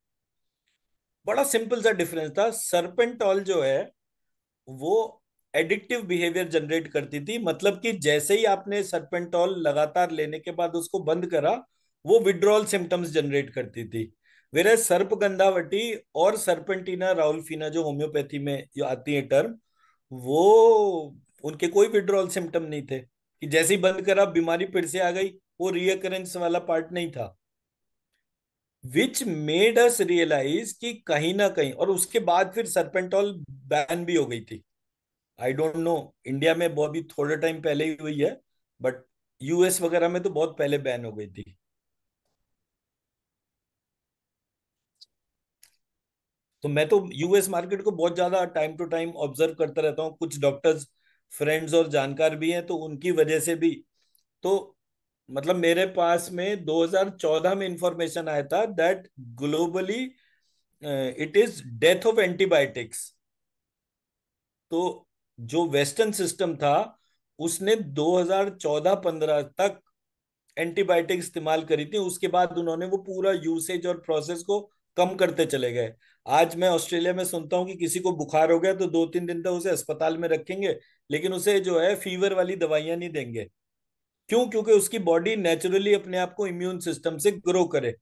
बड़ा सिंपल सा डिफरेंस था सरपेंटॉल जो है वो एडिक्टिव बिहेवियर जनरेट करती थी मतलब कि जैसे ही आपने सरपेंटॉल लगातार लेने के बाद उसको बंद करा वो विड्रॉल सिम्टम्स जनरेट करती थी वेरा सर्प गंधावटी और सरपेंटिना राउलफिना जो होम्योपैथी में जो आती है टर्म वो उनके कोई विड्रॉल सिम्टम नहीं थे कि जैसे ही बंद करा बीमारी फिर से आ गई वो रियकरेंस वाला पार्ट नहीं था विच मेड अस रियलाइज कि कहीं ना कहीं और उसके बाद फिर सरपेंटॉल बैन भी हो गई थी आई डोंट नो इंडिया में वो अभी थोड़े टाइम पहले ही हुई है बट यूएस वगैरह में तो बहुत पहले बैन हो गई थी तो मैं तो यूएस मार्केट को बहुत ज्यादा टाइम टू टाइम ऑब्जर्व करता रहता हूँ कुछ डॉक्टर्स फ्रेंड्स और जानकार भी हैं तो उनकी वजह से भी तो मतलब मेरे पास में 2014 में इंफॉर्मेशन आया था that globally it is death of antibiotics तो जो वेस्टर्न सिस्टम था उसने 2014-15 तक एंटीबायोटिक इस्तेमाल करी थी उसके बाद उन्होंने वो पूरा यूसेज और प्रोसेस को कम करते चले गए आज मैं ऑस्ट्रेलिया में सुनता हूँ कि किसी को बुखार हो गया तो दो तीन दिन तक उसे अस्पताल में रखेंगे लेकिन उसे जो है फीवर वाली दवाइयां नहीं देंगे क्यों क्योंकि उसकी बॉडी नेचुरली अपने आप को इम्यून सिस्टम से ग्रो करे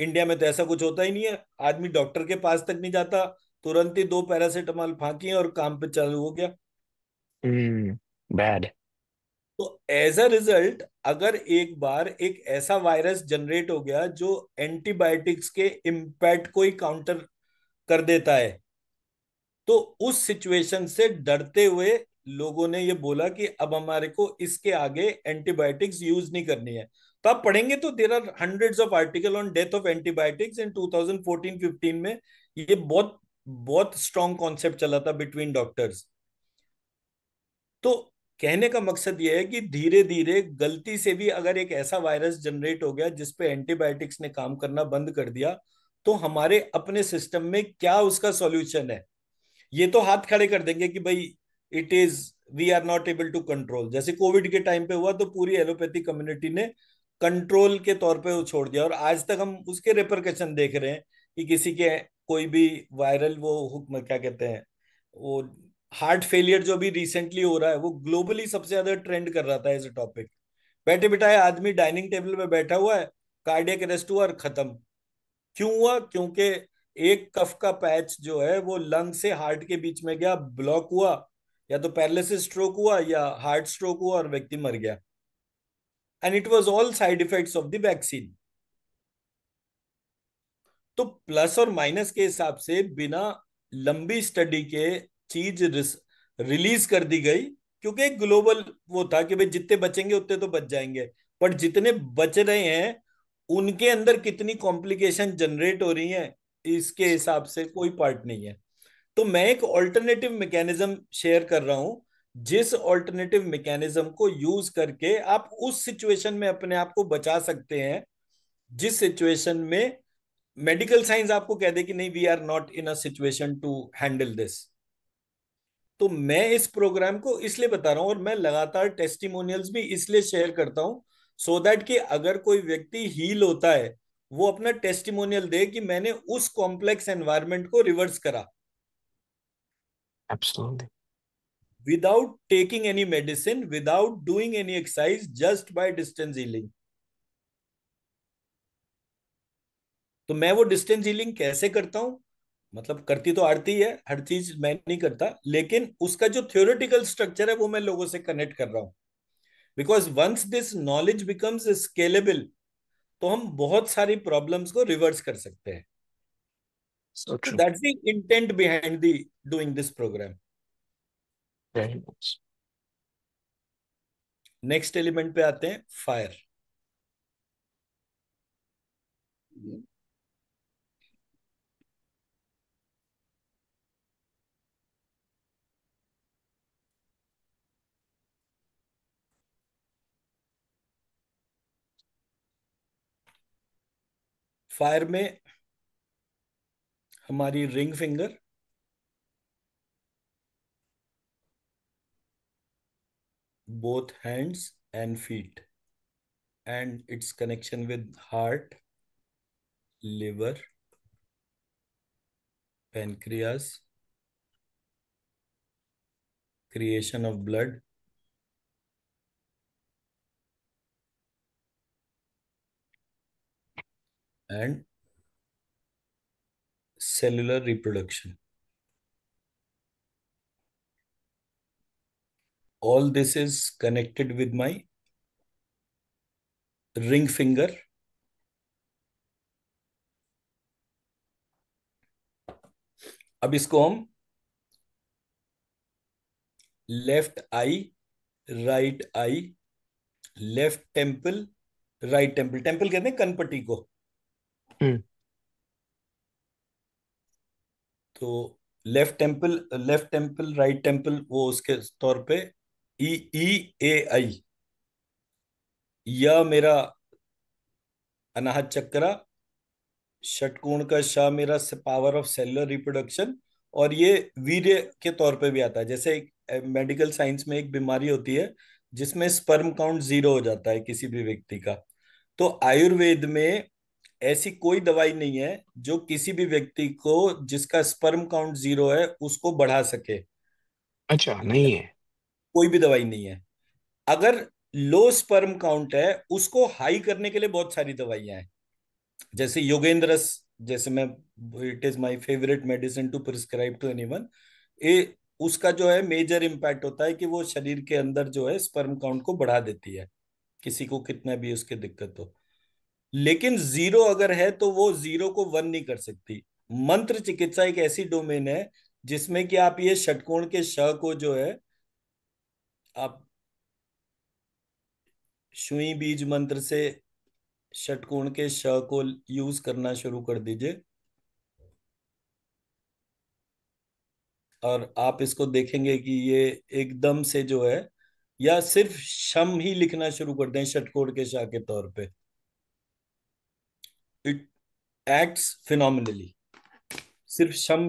इंडिया में तो ऐसा कुछ होता ही नहीं है आदमी डॉक्टर के पास तक नहीं जाता तुरंत ही दो पैरासिटामॉल फांकी और काम पे चालू हो गया
बैड mm,
तो एज अ रिजल्ट अगर एक बार एक ऐसा वायरस जनरेट हो गया जो एंटीबायोटिक्स के इम्पैक्ट को ही काउंटर कर देता है तो उस सिचुएशन से डरते हुए लोगों ने ये बोला कि अब हमारे को इसके आगे एंटीबायोटिक्स यूज नहीं करनी है तो आप पढ़ेंगे तो there are hundred of article on death of antibiotics in 2014-15 में ये बहुत बहुत स्ट्रॉन्ग कॉन्सेप्ट चला था बिटवीन डॉक्टर्स तो कहने का मकसद यह है कि धीरे धीरे गलती से भी अगर एक ऐसा वायरस जनरेट हो गया जिसपे एंटीबायोटिक्स ने काम करना बंद कर दिया तो हमारे अपने सिस्टम में क्या उसका सॉल्यूशन है ये तो हाथ खड़े कर देंगे कि भाई it is we are not able to control जैसे कोविड के टाइम पे हुआ तो पूरी एलोपैथी कम्युनिटी ने कंट्रोल के तौर पे वो छोड़ दिया और आज तक हम उसके रेपरकेशन देख रहे हैं कि किसी के कोई भी वायरल वो क्या कहते हैं वो हार्ट फेलियर जो भी रिसेंटली हो रहा है वो ग्लोबली सबसे ज्यादा ट्रेंड कर रहा था एज ए टॉपिक बैठे बिठाए आदमी डाइनिंग टेबल पे बैठा हुआ है कार्डियक अरेस्ट हुआ और खत्म क्यों हुआ क्योंकि एक कफ का पैच जो है वो लंग से हार्ट के बीच में गया ब्लॉक हुआ या तो पैरालिसिस स्ट्रोक हुआ या हार्ट स्ट्रोक हुआ और व्यक्ति मर गया and it was all side effects of the vaccine तो प्लस और माइनस के हिसाब से बिना लंबी स्टडी के चीज रिलीज कर दी गई क्योंकि एक ग्लोबल वो था कि भाई जितने बचेंगे उतने तो बच जाएंगे पर जितने बच रहे हैं उनके अंदर कितनी कॉम्प्लिकेशन जनरेट हो रही है इसके हिसाब से कोई पार्ट नहीं है तो मैं एक ऑल्टरनेटिव मैकेनिज्म शेयर कर रहा हूं जिस ऑल्टरनेटिव मैकेनिज्म को यूज करके आप उस सिचुएशन में अपने आप को बचा सकते हैं जिस सिचुएशन में मेडिकल साइंस आपको कह दे कि नहीं we are not in a situation to handle this तो मैं इस प्रोग्राम को इसलिए बता रहा हूं और मैं लगातार टेस्टिमोनियल्स भी इसलिए शेयर करता हूं सो so दैट कि अगर कोई व्यक्ति हील होता है वो अपना टेस्टिमोनियल दे कि मैंने उस कॉम्प्लेक्स एनवायरमेंट को रिवर्स करा Absolutely. Without taking any medicine, without doing any exercise, just by distance healing. तो मैं वो डिस्टेंस हीलिंग कैसे करता हूं मतलब करती तो आरती है हर चीज मैं नहीं करता लेकिन उसका जो थियोरिटिकल स्ट्रक्चर है वो मैं लोगों से कनेक्ट कर रहा हूं because once this knowledge becomes scalable तो हम बहुत सारी प्रॉब्लम्स को रिवर्स कर सकते हैं So, true. that's the intent behind the doing this program. Very much. Next element पे आते हैं फायर फायर में हमारी ring finger both hands and feet and its connection with heart liver pancreas creation of blood and cellular reproduction. All this is connected with my ring finger. अब इसको हम left eye right eye left temple right temple temple कहते हैं कनपट्टी को hmm. तो left temple left temple right temple वो उसके तौर पे ई ई ए आई या मेरा अनाहत चक्रा षटकोण का शाह मेरा से पावर ऑफ सेलुलर रिप्रोडक्शन और ये वीर्य के तौर पे भी आता है जैसे एक मेडिकल साइंस में एक बीमारी होती है जिसमें स्पर्म काउंट जीरो हो जाता है किसी भी व्यक्ति का तो आयुर्वेद में ऐसी कोई दवाई नहीं है जो किसी भी व्यक्ति को जिसका स्पर्म काउंट जीरो है उसको बढ़ा सके अच्छा नहीं है कोई भी दवाई नहीं है अगर लो स्पर्म काउंट है उसको हाई करने के लिए बहुत सारी दवाइयां हैं जैसे योगेंद्रस जैसे मैं it is my favourite medicine to prescribe to anyone ये उसका जो है मेजर इम्पैक्ट होता है कि वो शरीर के अंदर जो है स्पर्म काउंट को बढ़ा देती है किसी को कितना भी उसकी दिक्कत हो लेकिन जीरो अगर है तो वो जीरो को वन नहीं कर सकती मंत्र चिकित्सा एक ऐसी डोमेन है जिसमें कि आप ये षटकोण के श को जो है आप शुई बीज मंत्र से षटकोण के श को यूज करना शुरू कर दीजिए और आप इसको देखेंगे कि ये एकदम से जो है या सिर्फ शम ही लिखना शुरू कर दें षटकोण के शाह के तौर पे इट एक्ट्स फिनोमिनली सिर्फ शम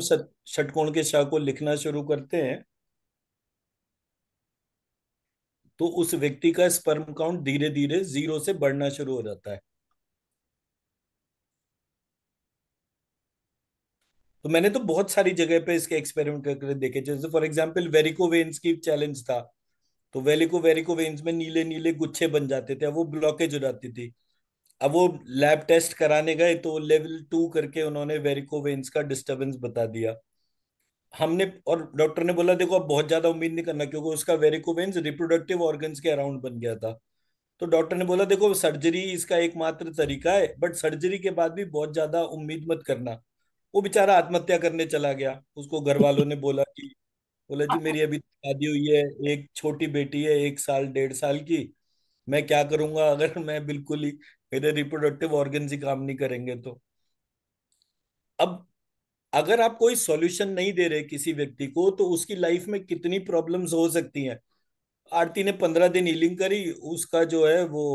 षटकोण के शाह को लिखना शुरू करते हैं तो उस व्यक्ति का स्पर्म काउंट धीरे धीरे जीरो से बढ़ना शुरू हो जाता है तो मैंने तो बहुत सारी जगह पे इसके एक्सपेरिमेंट करके देखे जैसे फॉर एग्जांपल वेरिको वेन्स की चैलेंज था तो वेलिको वेरिको वेन्स में नीले नीले गुच्छे बन जाते थे वो ब्लॉकेज हो जाती थी अब वो लैब टेस्ट कराने गए तो लेवल टू करके उन्होंने वेरिकोवेंस का डिस्टरबेंस बता दिया हमने और डॉक्टर ने बोला देखो अब बहुत ज्यादा उम्मीद नहीं करना क्योंकि उसका वेरिकोवेंस रिप्रोडक्टिव ऑर्गन्स के अराउंड बन गया था तो डॉक्टर ने बोला देखो सर्जरी इसका एकमात्र तरीका है बट सर्जरी के बाद भी बहुत ज्यादा उम्मीद मत करना वो बेचारा आत्महत्या करने चला गया उसको घर वालों ने बोला कि बोला जी मेरी अभी शादी हुई है एक छोटी बेटी है एक साल डेढ़ साल की मैं क्या करूंगा अगर मैं बिल्कुल ही मेरे रिप्रोडक्टिव ऑर्गन ही काम नहीं करेंगे तो अब अगर आप कोई सॉल्यूशन नहीं दे रहे किसी व्यक्ति को तो उसकी लाइफ में कितनी प्रॉब्लम्स हो सकती हैं आरती ने पंद्रह दिन हीलिंग करी उसका जो है वो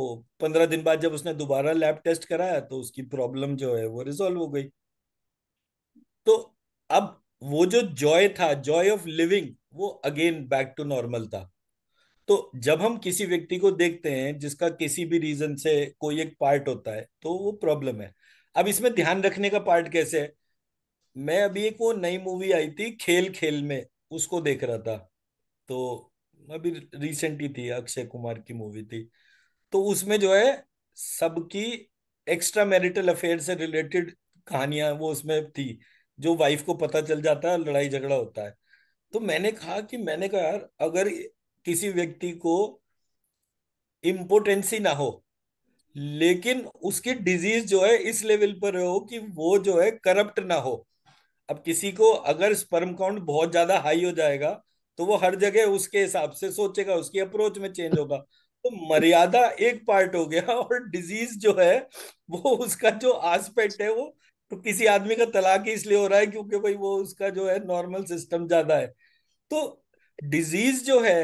पंद्रह दिन बाद जब उसने दोबारा लैब टेस्ट कराया तो उसकी प्रॉब्लम जो है वो रिजोल्व हो गई तो अब वो जो जॉय था जॉय ऑफ लिविंग वो अगेन बैक टू नॉर्मल था तो जब हम किसी व्यक्ति को देखते हैं जिसका किसी भी रीजन से कोई एक पार्ट होता है तो वो प्रॉब्लम है अब इसमें ध्यान रखने का पार्ट कैसे है मैं अभी एक वो नई मूवी आई थी खेल खेल में उसको देख रहा था तो अभी रिसेंट ही थी अक्षय कुमार की मूवी थी तो उसमें जो है सबकी एक्स्ट्रा मैरिटल अफेयर से रिलेटेड कहानियां वो उसमें थी जो वाइफ को पता चल जाता है लड़ाई झगड़ा होता है तो मैंने कहा कि मैंने कहा यार अगर किसी व्यक्ति को इम्पोटेंसी ना हो लेकिन उसकी डिजीज जो है इस लेवल पर हो कि वो जो है करप्ट ना हो अब किसी को अगर स्पर्म काउंट बहुत ज्यादा हाई हो जाएगा तो वो हर जगह उसके हिसाब से सोचेगा उसकी अप्रोच में चेंज होगा तो मर्यादा एक पार्ट हो गया और डिजीज जो है वो उसका जो आस्पेक्ट है वो तो किसी आदमी का तलाक ही इसलिए हो रहा है क्योंकि भाई वो उसका जो है नॉर्मल सिस्टम ज्यादा है तो डिजीज जो है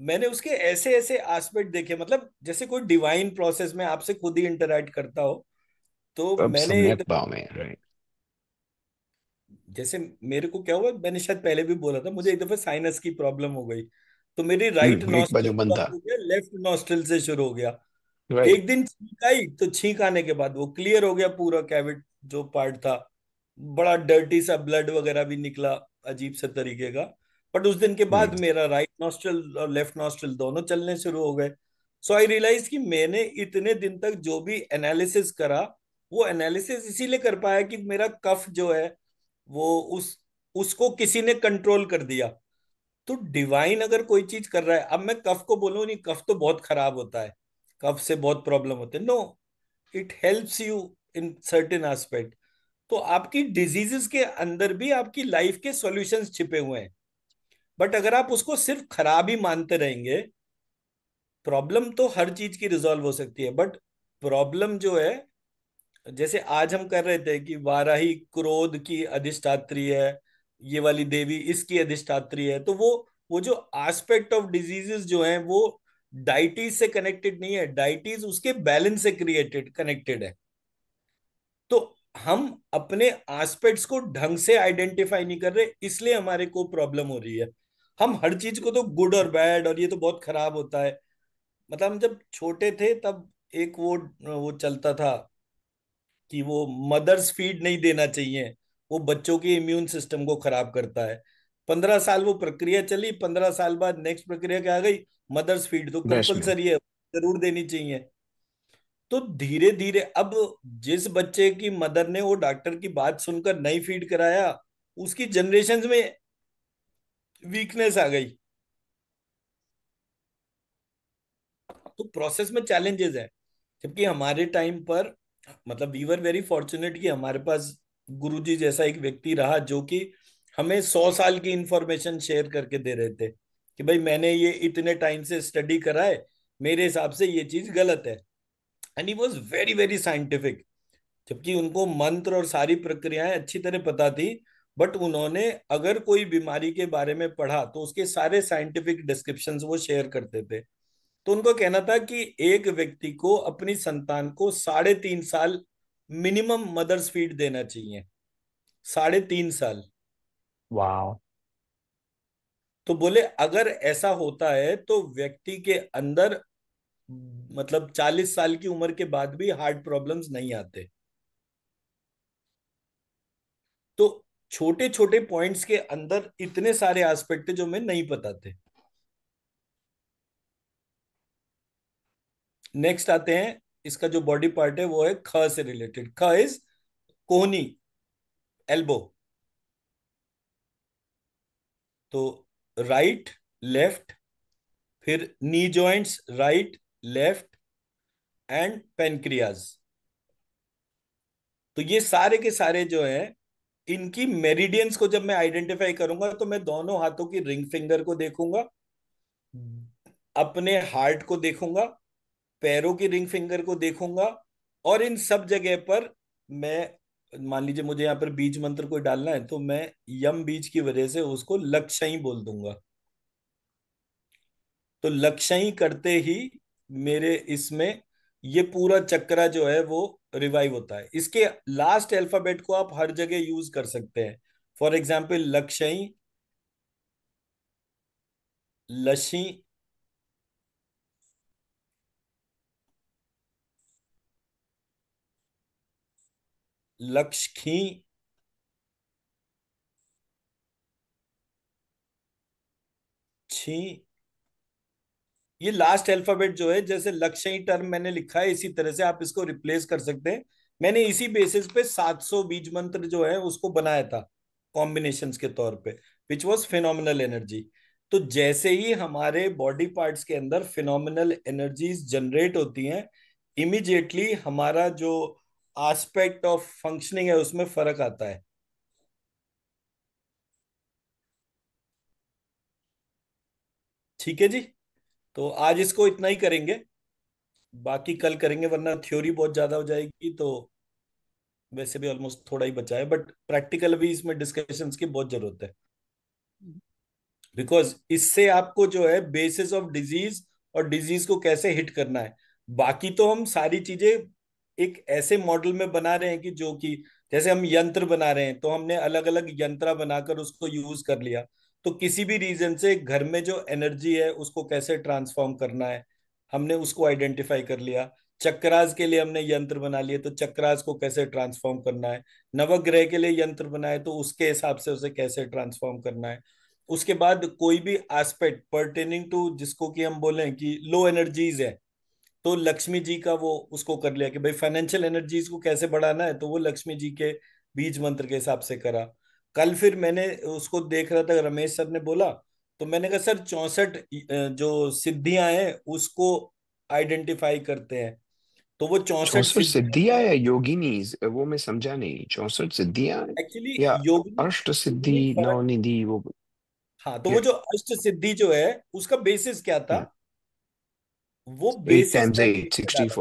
मैंने उसके ऐसे ऐसे एस्पेक्ट देखे मतलब जैसे कोई डिवाइन प्रोसेस में आपसे खुद ही इंटरेक्ट करता हो तो अब मैंने जैसे मेरे को क्या हुआ मैंने शायद पहले भी बोला था मुझे एक दफा साइनस की प्रॉब्लम हो गई तो मेरी राइट नॉस्ट्रल लेफ्ट नॉस्ट्रल से शुरू हो गया Right. एक दिन छींक आई तो छींक आने के बाद वो क्लियर हो गया पूरा कैविट जो पार्ट था बड़ा डर्टी सा ब्लड वगैरह भी निकला अजीब से तरीके का बट उस दिन के बाद मेरा राइट नॉस्ट्रल और लेफ्ट नॉस्ट्रल दोनों चलने शुरू हो गए सो आई रियलाइज कि मैंने इतने दिन तक जो भी एनालिसिस करा वो एनालिसिस इसीलिए कर पाया कि मेरा कफ जो है वो उस उसको किसी ने कंट्रोल कर दिया तो डिवाइन अगर कोई चीज कर रहा है अब मैं कफ को बोलूँ नहीं कफ तो बहुत खराब होता है कफ से बहुत प्रॉब्लम होते no it helps you in certain aspect तो आपकी डिजीजेस के अंदर भी आपकी लाइफ के सॉल्यूशंस छिपे हुए हैं बट अगर आप उसको सिर्फ खराब ही मानते रहेंगे प्रॉब्लम तो हर चीज की रिजॉल्व हो सकती है बट प्रॉब्लम जो है जैसे आज हम कर रहे थे कि वाराही क्रोध की अधिष्ठात्री है ये वाली देवी इसकी अधिष्ठात्री है तो वो वो जो एस्पेक्ट ऑफ डिजीजेस जो है वो डाइटीज से कनेक्टेड नहीं है डाइटीज उसके बैलेंस से क्रिएटेड कनेक्टेड है तो हम अपने एस्पेक्ट्स को ढंग से आइडेंटिफाई नहीं कर रहे इसलिए हमारे को प्रॉब्लम हो रही है हम हर चीज को तो गुड और बैड और ये तो बहुत खराब होता है मतलब हम जब छोटे थे तब एक वो वो चलता था कि वो मदर्स फीड नहीं देना चाहिए वो बच्चों के इम्यून सिस्टम को खराब करता है पंद्रह साल वो प्रक्रिया चली पंद्रह साल बाद नेक्स्ट प्रक्रिया क्या आ गई मदर्स फीड तो कंपल्सरी है जरूर देनी चाहिए तो धीरे धीरे अब जिस बच्चे की मदर ने वो डॉक्टर की बात सुनकर नहीं फीड कराया उसकी जनरेशन में वीकनेस आ गई तो प्रोसेस में चैलेंजेस है जबकि हमारे टाइम पर मतलब वी वर वेरी फॉर्चुनेट कि हमारे पास गुरुजी जैसा एक व्यक्ति रहा जो कि हमें सौ साल की इंफॉर्मेशन शेयर करके दे रहे थे कि भाई मैंने ये इतने टाइम से स्टडी करा है मेरे हिसाब से ये चीज गलत है and he was very very scientific जबकि उनको मंत्र और सारी प्रक्रियाएं अच्छी तरह पता थी बट उन्होंने अगर कोई बीमारी के बारे में पढ़ा तो उसके सारे साइंटिफिक डिस्क्रिप्शन वो शेयर करते थे तो उनको कहना था कि एक व्यक्ति को अपनी संतान को साढ़े तीन साल मिनिमम मदर्स फीड देना चाहिए साढ़े तीन साल वाह तो बोले अगर ऐसा होता है तो व्यक्ति के अंदर मतलब चालीस साल की उम्र के बाद भी हार्ट प्रॉब्लम्स नहीं आते तो छोटे छोटे पॉइंट्स के अंदर इतने सारे एस्पेक्ट थे जो हमें नहीं पता थे नेक्स्ट आते हैं इसका जो बॉडी पार्ट है वो है ख से रिलेटेड ख इज कोहनी एल्बो तो राइट लेफ्ट फिर knee joints right left and pancreas तो ये सारे के सारे जो है इनकी मेरिडियंस को जब मैं आइडेंटिफाई करूंगा तो मैं दोनों हाथों की रिंग फिंगर को देखूंगा अपने हार्ट को देखूंगा पैरों की रिंग फिंगर को देखूंगा और इन सब जगह पर मैं मान लीजिए मुझे यहाँ पर बीज मंत्र कोई डालना है तो मैं यम बीज की वजह से उसको लक्ष्य ही बोल दूंगा तो लक्ष्य ही करते ही मेरे इसमें ये पूरा चक्रा जो है वो रिवाइव होता है इसके लास्ट अल्फाबेट को आप हर जगह यूज कर सकते हैं फॉर एग्जाम्पल लक्षई लशी लक्षखी छी ये लास्ट अल्फाबेट जो है जैसे लक्ष्य ही टर्म मैंने लिखा है इसी तरह से आप इसको रिप्लेस कर सकते हैं मैंने इसी बेसिस पे 700 बीज मंत्र जो है उसको बनाया था कॉम्बिनेशन के तौर पे विच वॉज फिनोमिनल एनर्जी तो जैसे ही हमारे बॉडी पार्ट्स के अंदर फिनोमिनल एनर्जीज जनरेट होती हैं इमिजिएटली हमारा जो आस्पेक्ट ऑफ फंक्शनिंग है उसमें फर्क आता है ठीक है जी तो आज इसको इतना ही करेंगे बाकी कल करेंगे वरना थ्योरी बहुत ज्यादा हो जाएगी तो वैसे भी ऑलमोस्ट थोड़ा ही बचा है बट प्रैक्टिकल भी इसमें डिस्कशन की बहुत जरूरत है बिकॉज इससे आपको जो है बेसिस ऑफ डिजीज और डिजीज को कैसे हिट करना है बाकी तो हम सारी चीजें एक ऐसे मॉडल में बना रहे हैं कि जो कि जैसे हम यंत्र बना रहे हैं तो हमने अलग अलग यंत्र बनाकर उसको यूज कर लिया तो किसी भी रीजन से घर में जो एनर्जी है उसको कैसे ट्रांसफॉर्म करना है हमने उसको आइडेंटिफाई कर लिया चक्राज के लिए हमने यंत्र बना लिए तो चक्राज को कैसे ट्रांसफॉर्म करना है नवग्रह के लिए यंत्र बनाए तो उसके हिसाब से उसे कैसे ट्रांसफॉर्म करना है उसके बाद कोई भी एस्पेक्ट परटेनिंग टू जिसको कि हम बोले कि लो एनर्जीज है तो लक्ष्मी जी का वो उसको कर लिया कि भाई फाइनेंशियल एनर्जीज को कैसे बढ़ाना है तो वो लक्ष्मी जी के बीज मंत्र के हिसाब से करा कल फिर मैंने उसको देख रहा था रमेश सर ने बोला तो मैंने कहा सर चौसठ जो सिद्धियां हैं उसको आइडेंटिफाई करते हैं तो वो चौसठ
सिद्धियां है योगिनी वो मैं समझा नहीं चौसठ सिद्धियां एक्चुअली अष्ट सिद्धि नवनिधि वो
हाँ तो वो जो अष्ट सिद्धि जो है उसका बेसिस क्या था वो
बेसिस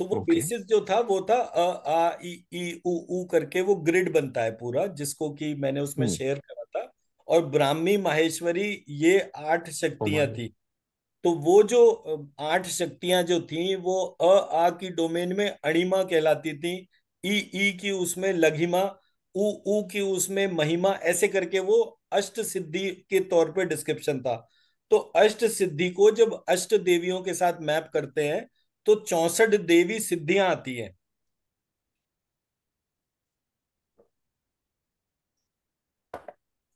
तो वो बेसिस okay. जो था वो था अ आ ई ई उ उ करके वो ग्रिड बनता है पूरा जिसको कि मैंने उसमें शेयर हम्म। करा था और ब्राह्मी माहेश्वरी ये आठ शक्तियां oh थी तो वो जो आठ शक्तियां जो थी वो अ आ की डोमेन में अणिमा कहलाती थी ई ई की उसमें लघिमा उ उ की उसमें महिमा ऐसे करके वो अष्ट सिद्धि के तौर पे डिस्क्रिप्शन था तो अष्ट सिद्धि को जब अष्ट देवियों के साथ मैप करते हैं तो चौसठ देवी सिद्धियां आती है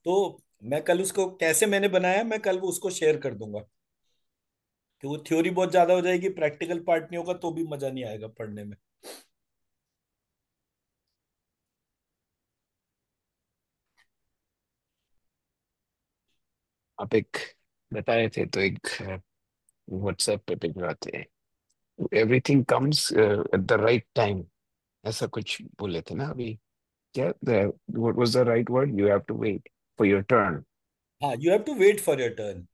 तो मैं कल उसको कैसे मैंने बनाया मैं कल वो उसको शेयर कर दूंगा कि वो थ्योरी बहुत ज्यादा हो जाएगी प्रैक्टिकल पार्ट नहीं होगा तो भी मजा नहीं आएगा पढ़ने में
आप एक बता रहे थे तो एक व्हाट्सएप पे भिजवाते हैं everything comes at the right time ऐसा कुछ बोले थे ना अभी क्या what was the right word you have to wait for your turn
हाँ you have to wait for your turn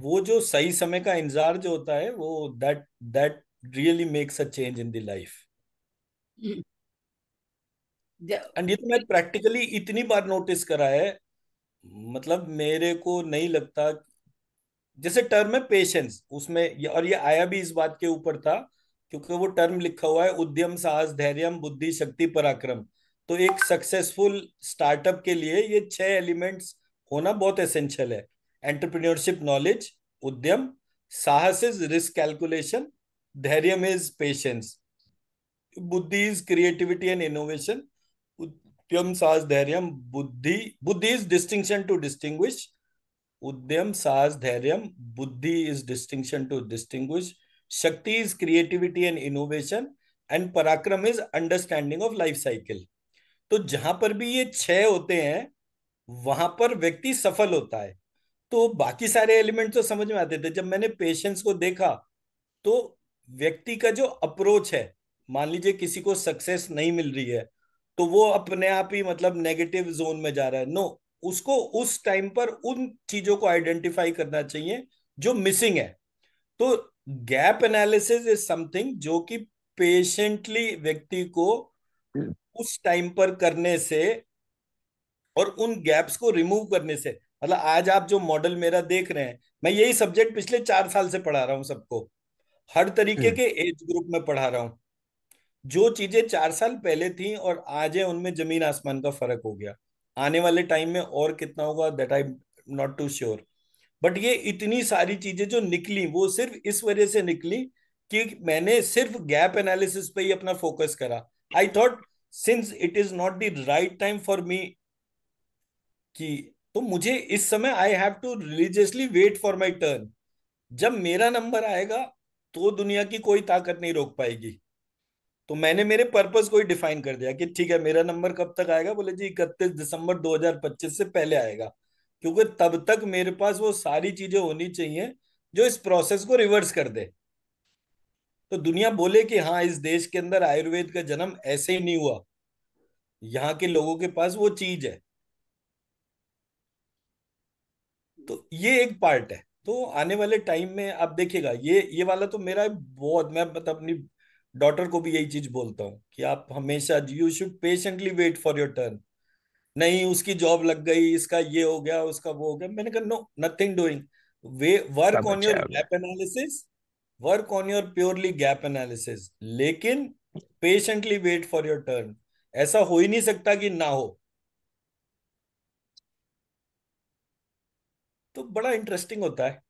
वो जो सही समय का इंतजार जो होता है वो that that really makes a change in the life and ये तो मैं प्रैक्टिकली इतनी बार नोटिस करा है मतलब मेरे को नहीं लगता जैसे टर्म है पेशेंस उसमें और ये आया भी इस बात के ऊपर था क्योंकि वो टर्म लिखा हुआ है उद्यम साहस धैर्य बुद्धि शक्ति पराक्रम तो एक सक्सेसफुल स्टार्टअप के लिए ये छह एलिमेंट्स होना बहुत एसेंशियल है एंटरप्रेन्योरशिप नॉलेज उद्यम साहस इज रिस्क कैलकुलेशन धैर्य इज पेशेंस बुद्धि इज क्रिएटिविटी एंड इनोवेशन उद्यम साहस धैर्य बुद्धि बुद्धि इज डिस्टिंक्शन टू डिस्टिंग्विश उद्यम साहस धैर्य बुद्धि इज डिस्टिंक्शन टू distinguish. शक्ति is creativity and innovation and पराक्रम is understanding of life cycle तो जहां पर भी ये छह होते हैं वहां पर व्यक्ति सफल होता है तो बाकी सारे एलिमेंट तो समझ में आते थे जब मैंने पेशेंस को देखा तो व्यक्ति का जो अप्रोच है मान लीजिए किसी को सक्सेस नहीं मिल रही है तो वो अपने आप ही मतलब नेगेटिव जोन में जा रहा है नो उसको उस टाइम पर उन चीजों को आइडेंटिफाई करना चाहिए जो मिसिंग है तो गैप एनालिसिस इज समथिंग जो कि पेशेंटली व्यक्ति को उस टाइम पर करने से और उन गैप्स को रिमूव करने से मतलब आज आप जो मॉडल मेरा देख रहे हैं मैं यही सब्जेक्ट पिछले चार साल से पढ़ा रहा हूं सबको हर तरीके हम्म। के एज ग्रुप में पढ़ा रहा हूं जो चीजें चार साल पहले थी और आज है उनमें जमीन आसमान का फर्क हो गया आने वाले टाइम में और कितना होगा that I not too sure but ये इतनी सारी चीजें जो निकली वो सिर्फ इस वजह से निकली कि मैंने सिर्फ गैप एनालिसिस पे ही अपना फोकस करा I thought since it is not the right time for me कि तो मुझे इस समय I have to religiously wait for my turn जब मेरा नंबर आएगा तो दुनिया की कोई ताकत नहीं रोक पाएगी तो मैंने मेरे पर्पज को ही डिफाइन कर दिया कि ठीक है मेरा नंबर कब तक आएगा बोले जी इकतीस दिसंबर 2025 से पहले आएगा क्योंकि तब तक मेरे पास वो सारी चीजें होनी चाहिए जो इस प्रोसेस को रिवर्स कर दे तो दुनिया बोले कि हाँ इस देश के अंदर आयुर्वेद का जन्म ऐसे ही नहीं हुआ यहाँ के लोगों के पास वो चीज है तो ये एक पार्ट है तो आने वाले टाइम में आप देखिएगा ये ये वाला तो मेरा बहुत मैं मतलब अपनी डॉटर को भी यही चीज बोलता हूँ कि आप हमेशा you should patiently wait for your turn नहीं उसकी जॉब लग गई इसका ये हो गया उसका वो हो गया मैंने कहा no nothing doing way work on your gap analysis work on your purely gap analysis लेकिन patiently wait for your turn ऐसा हो ही नहीं सकता कि ना हो तो बड़ा इंटरेस्टिंग होता है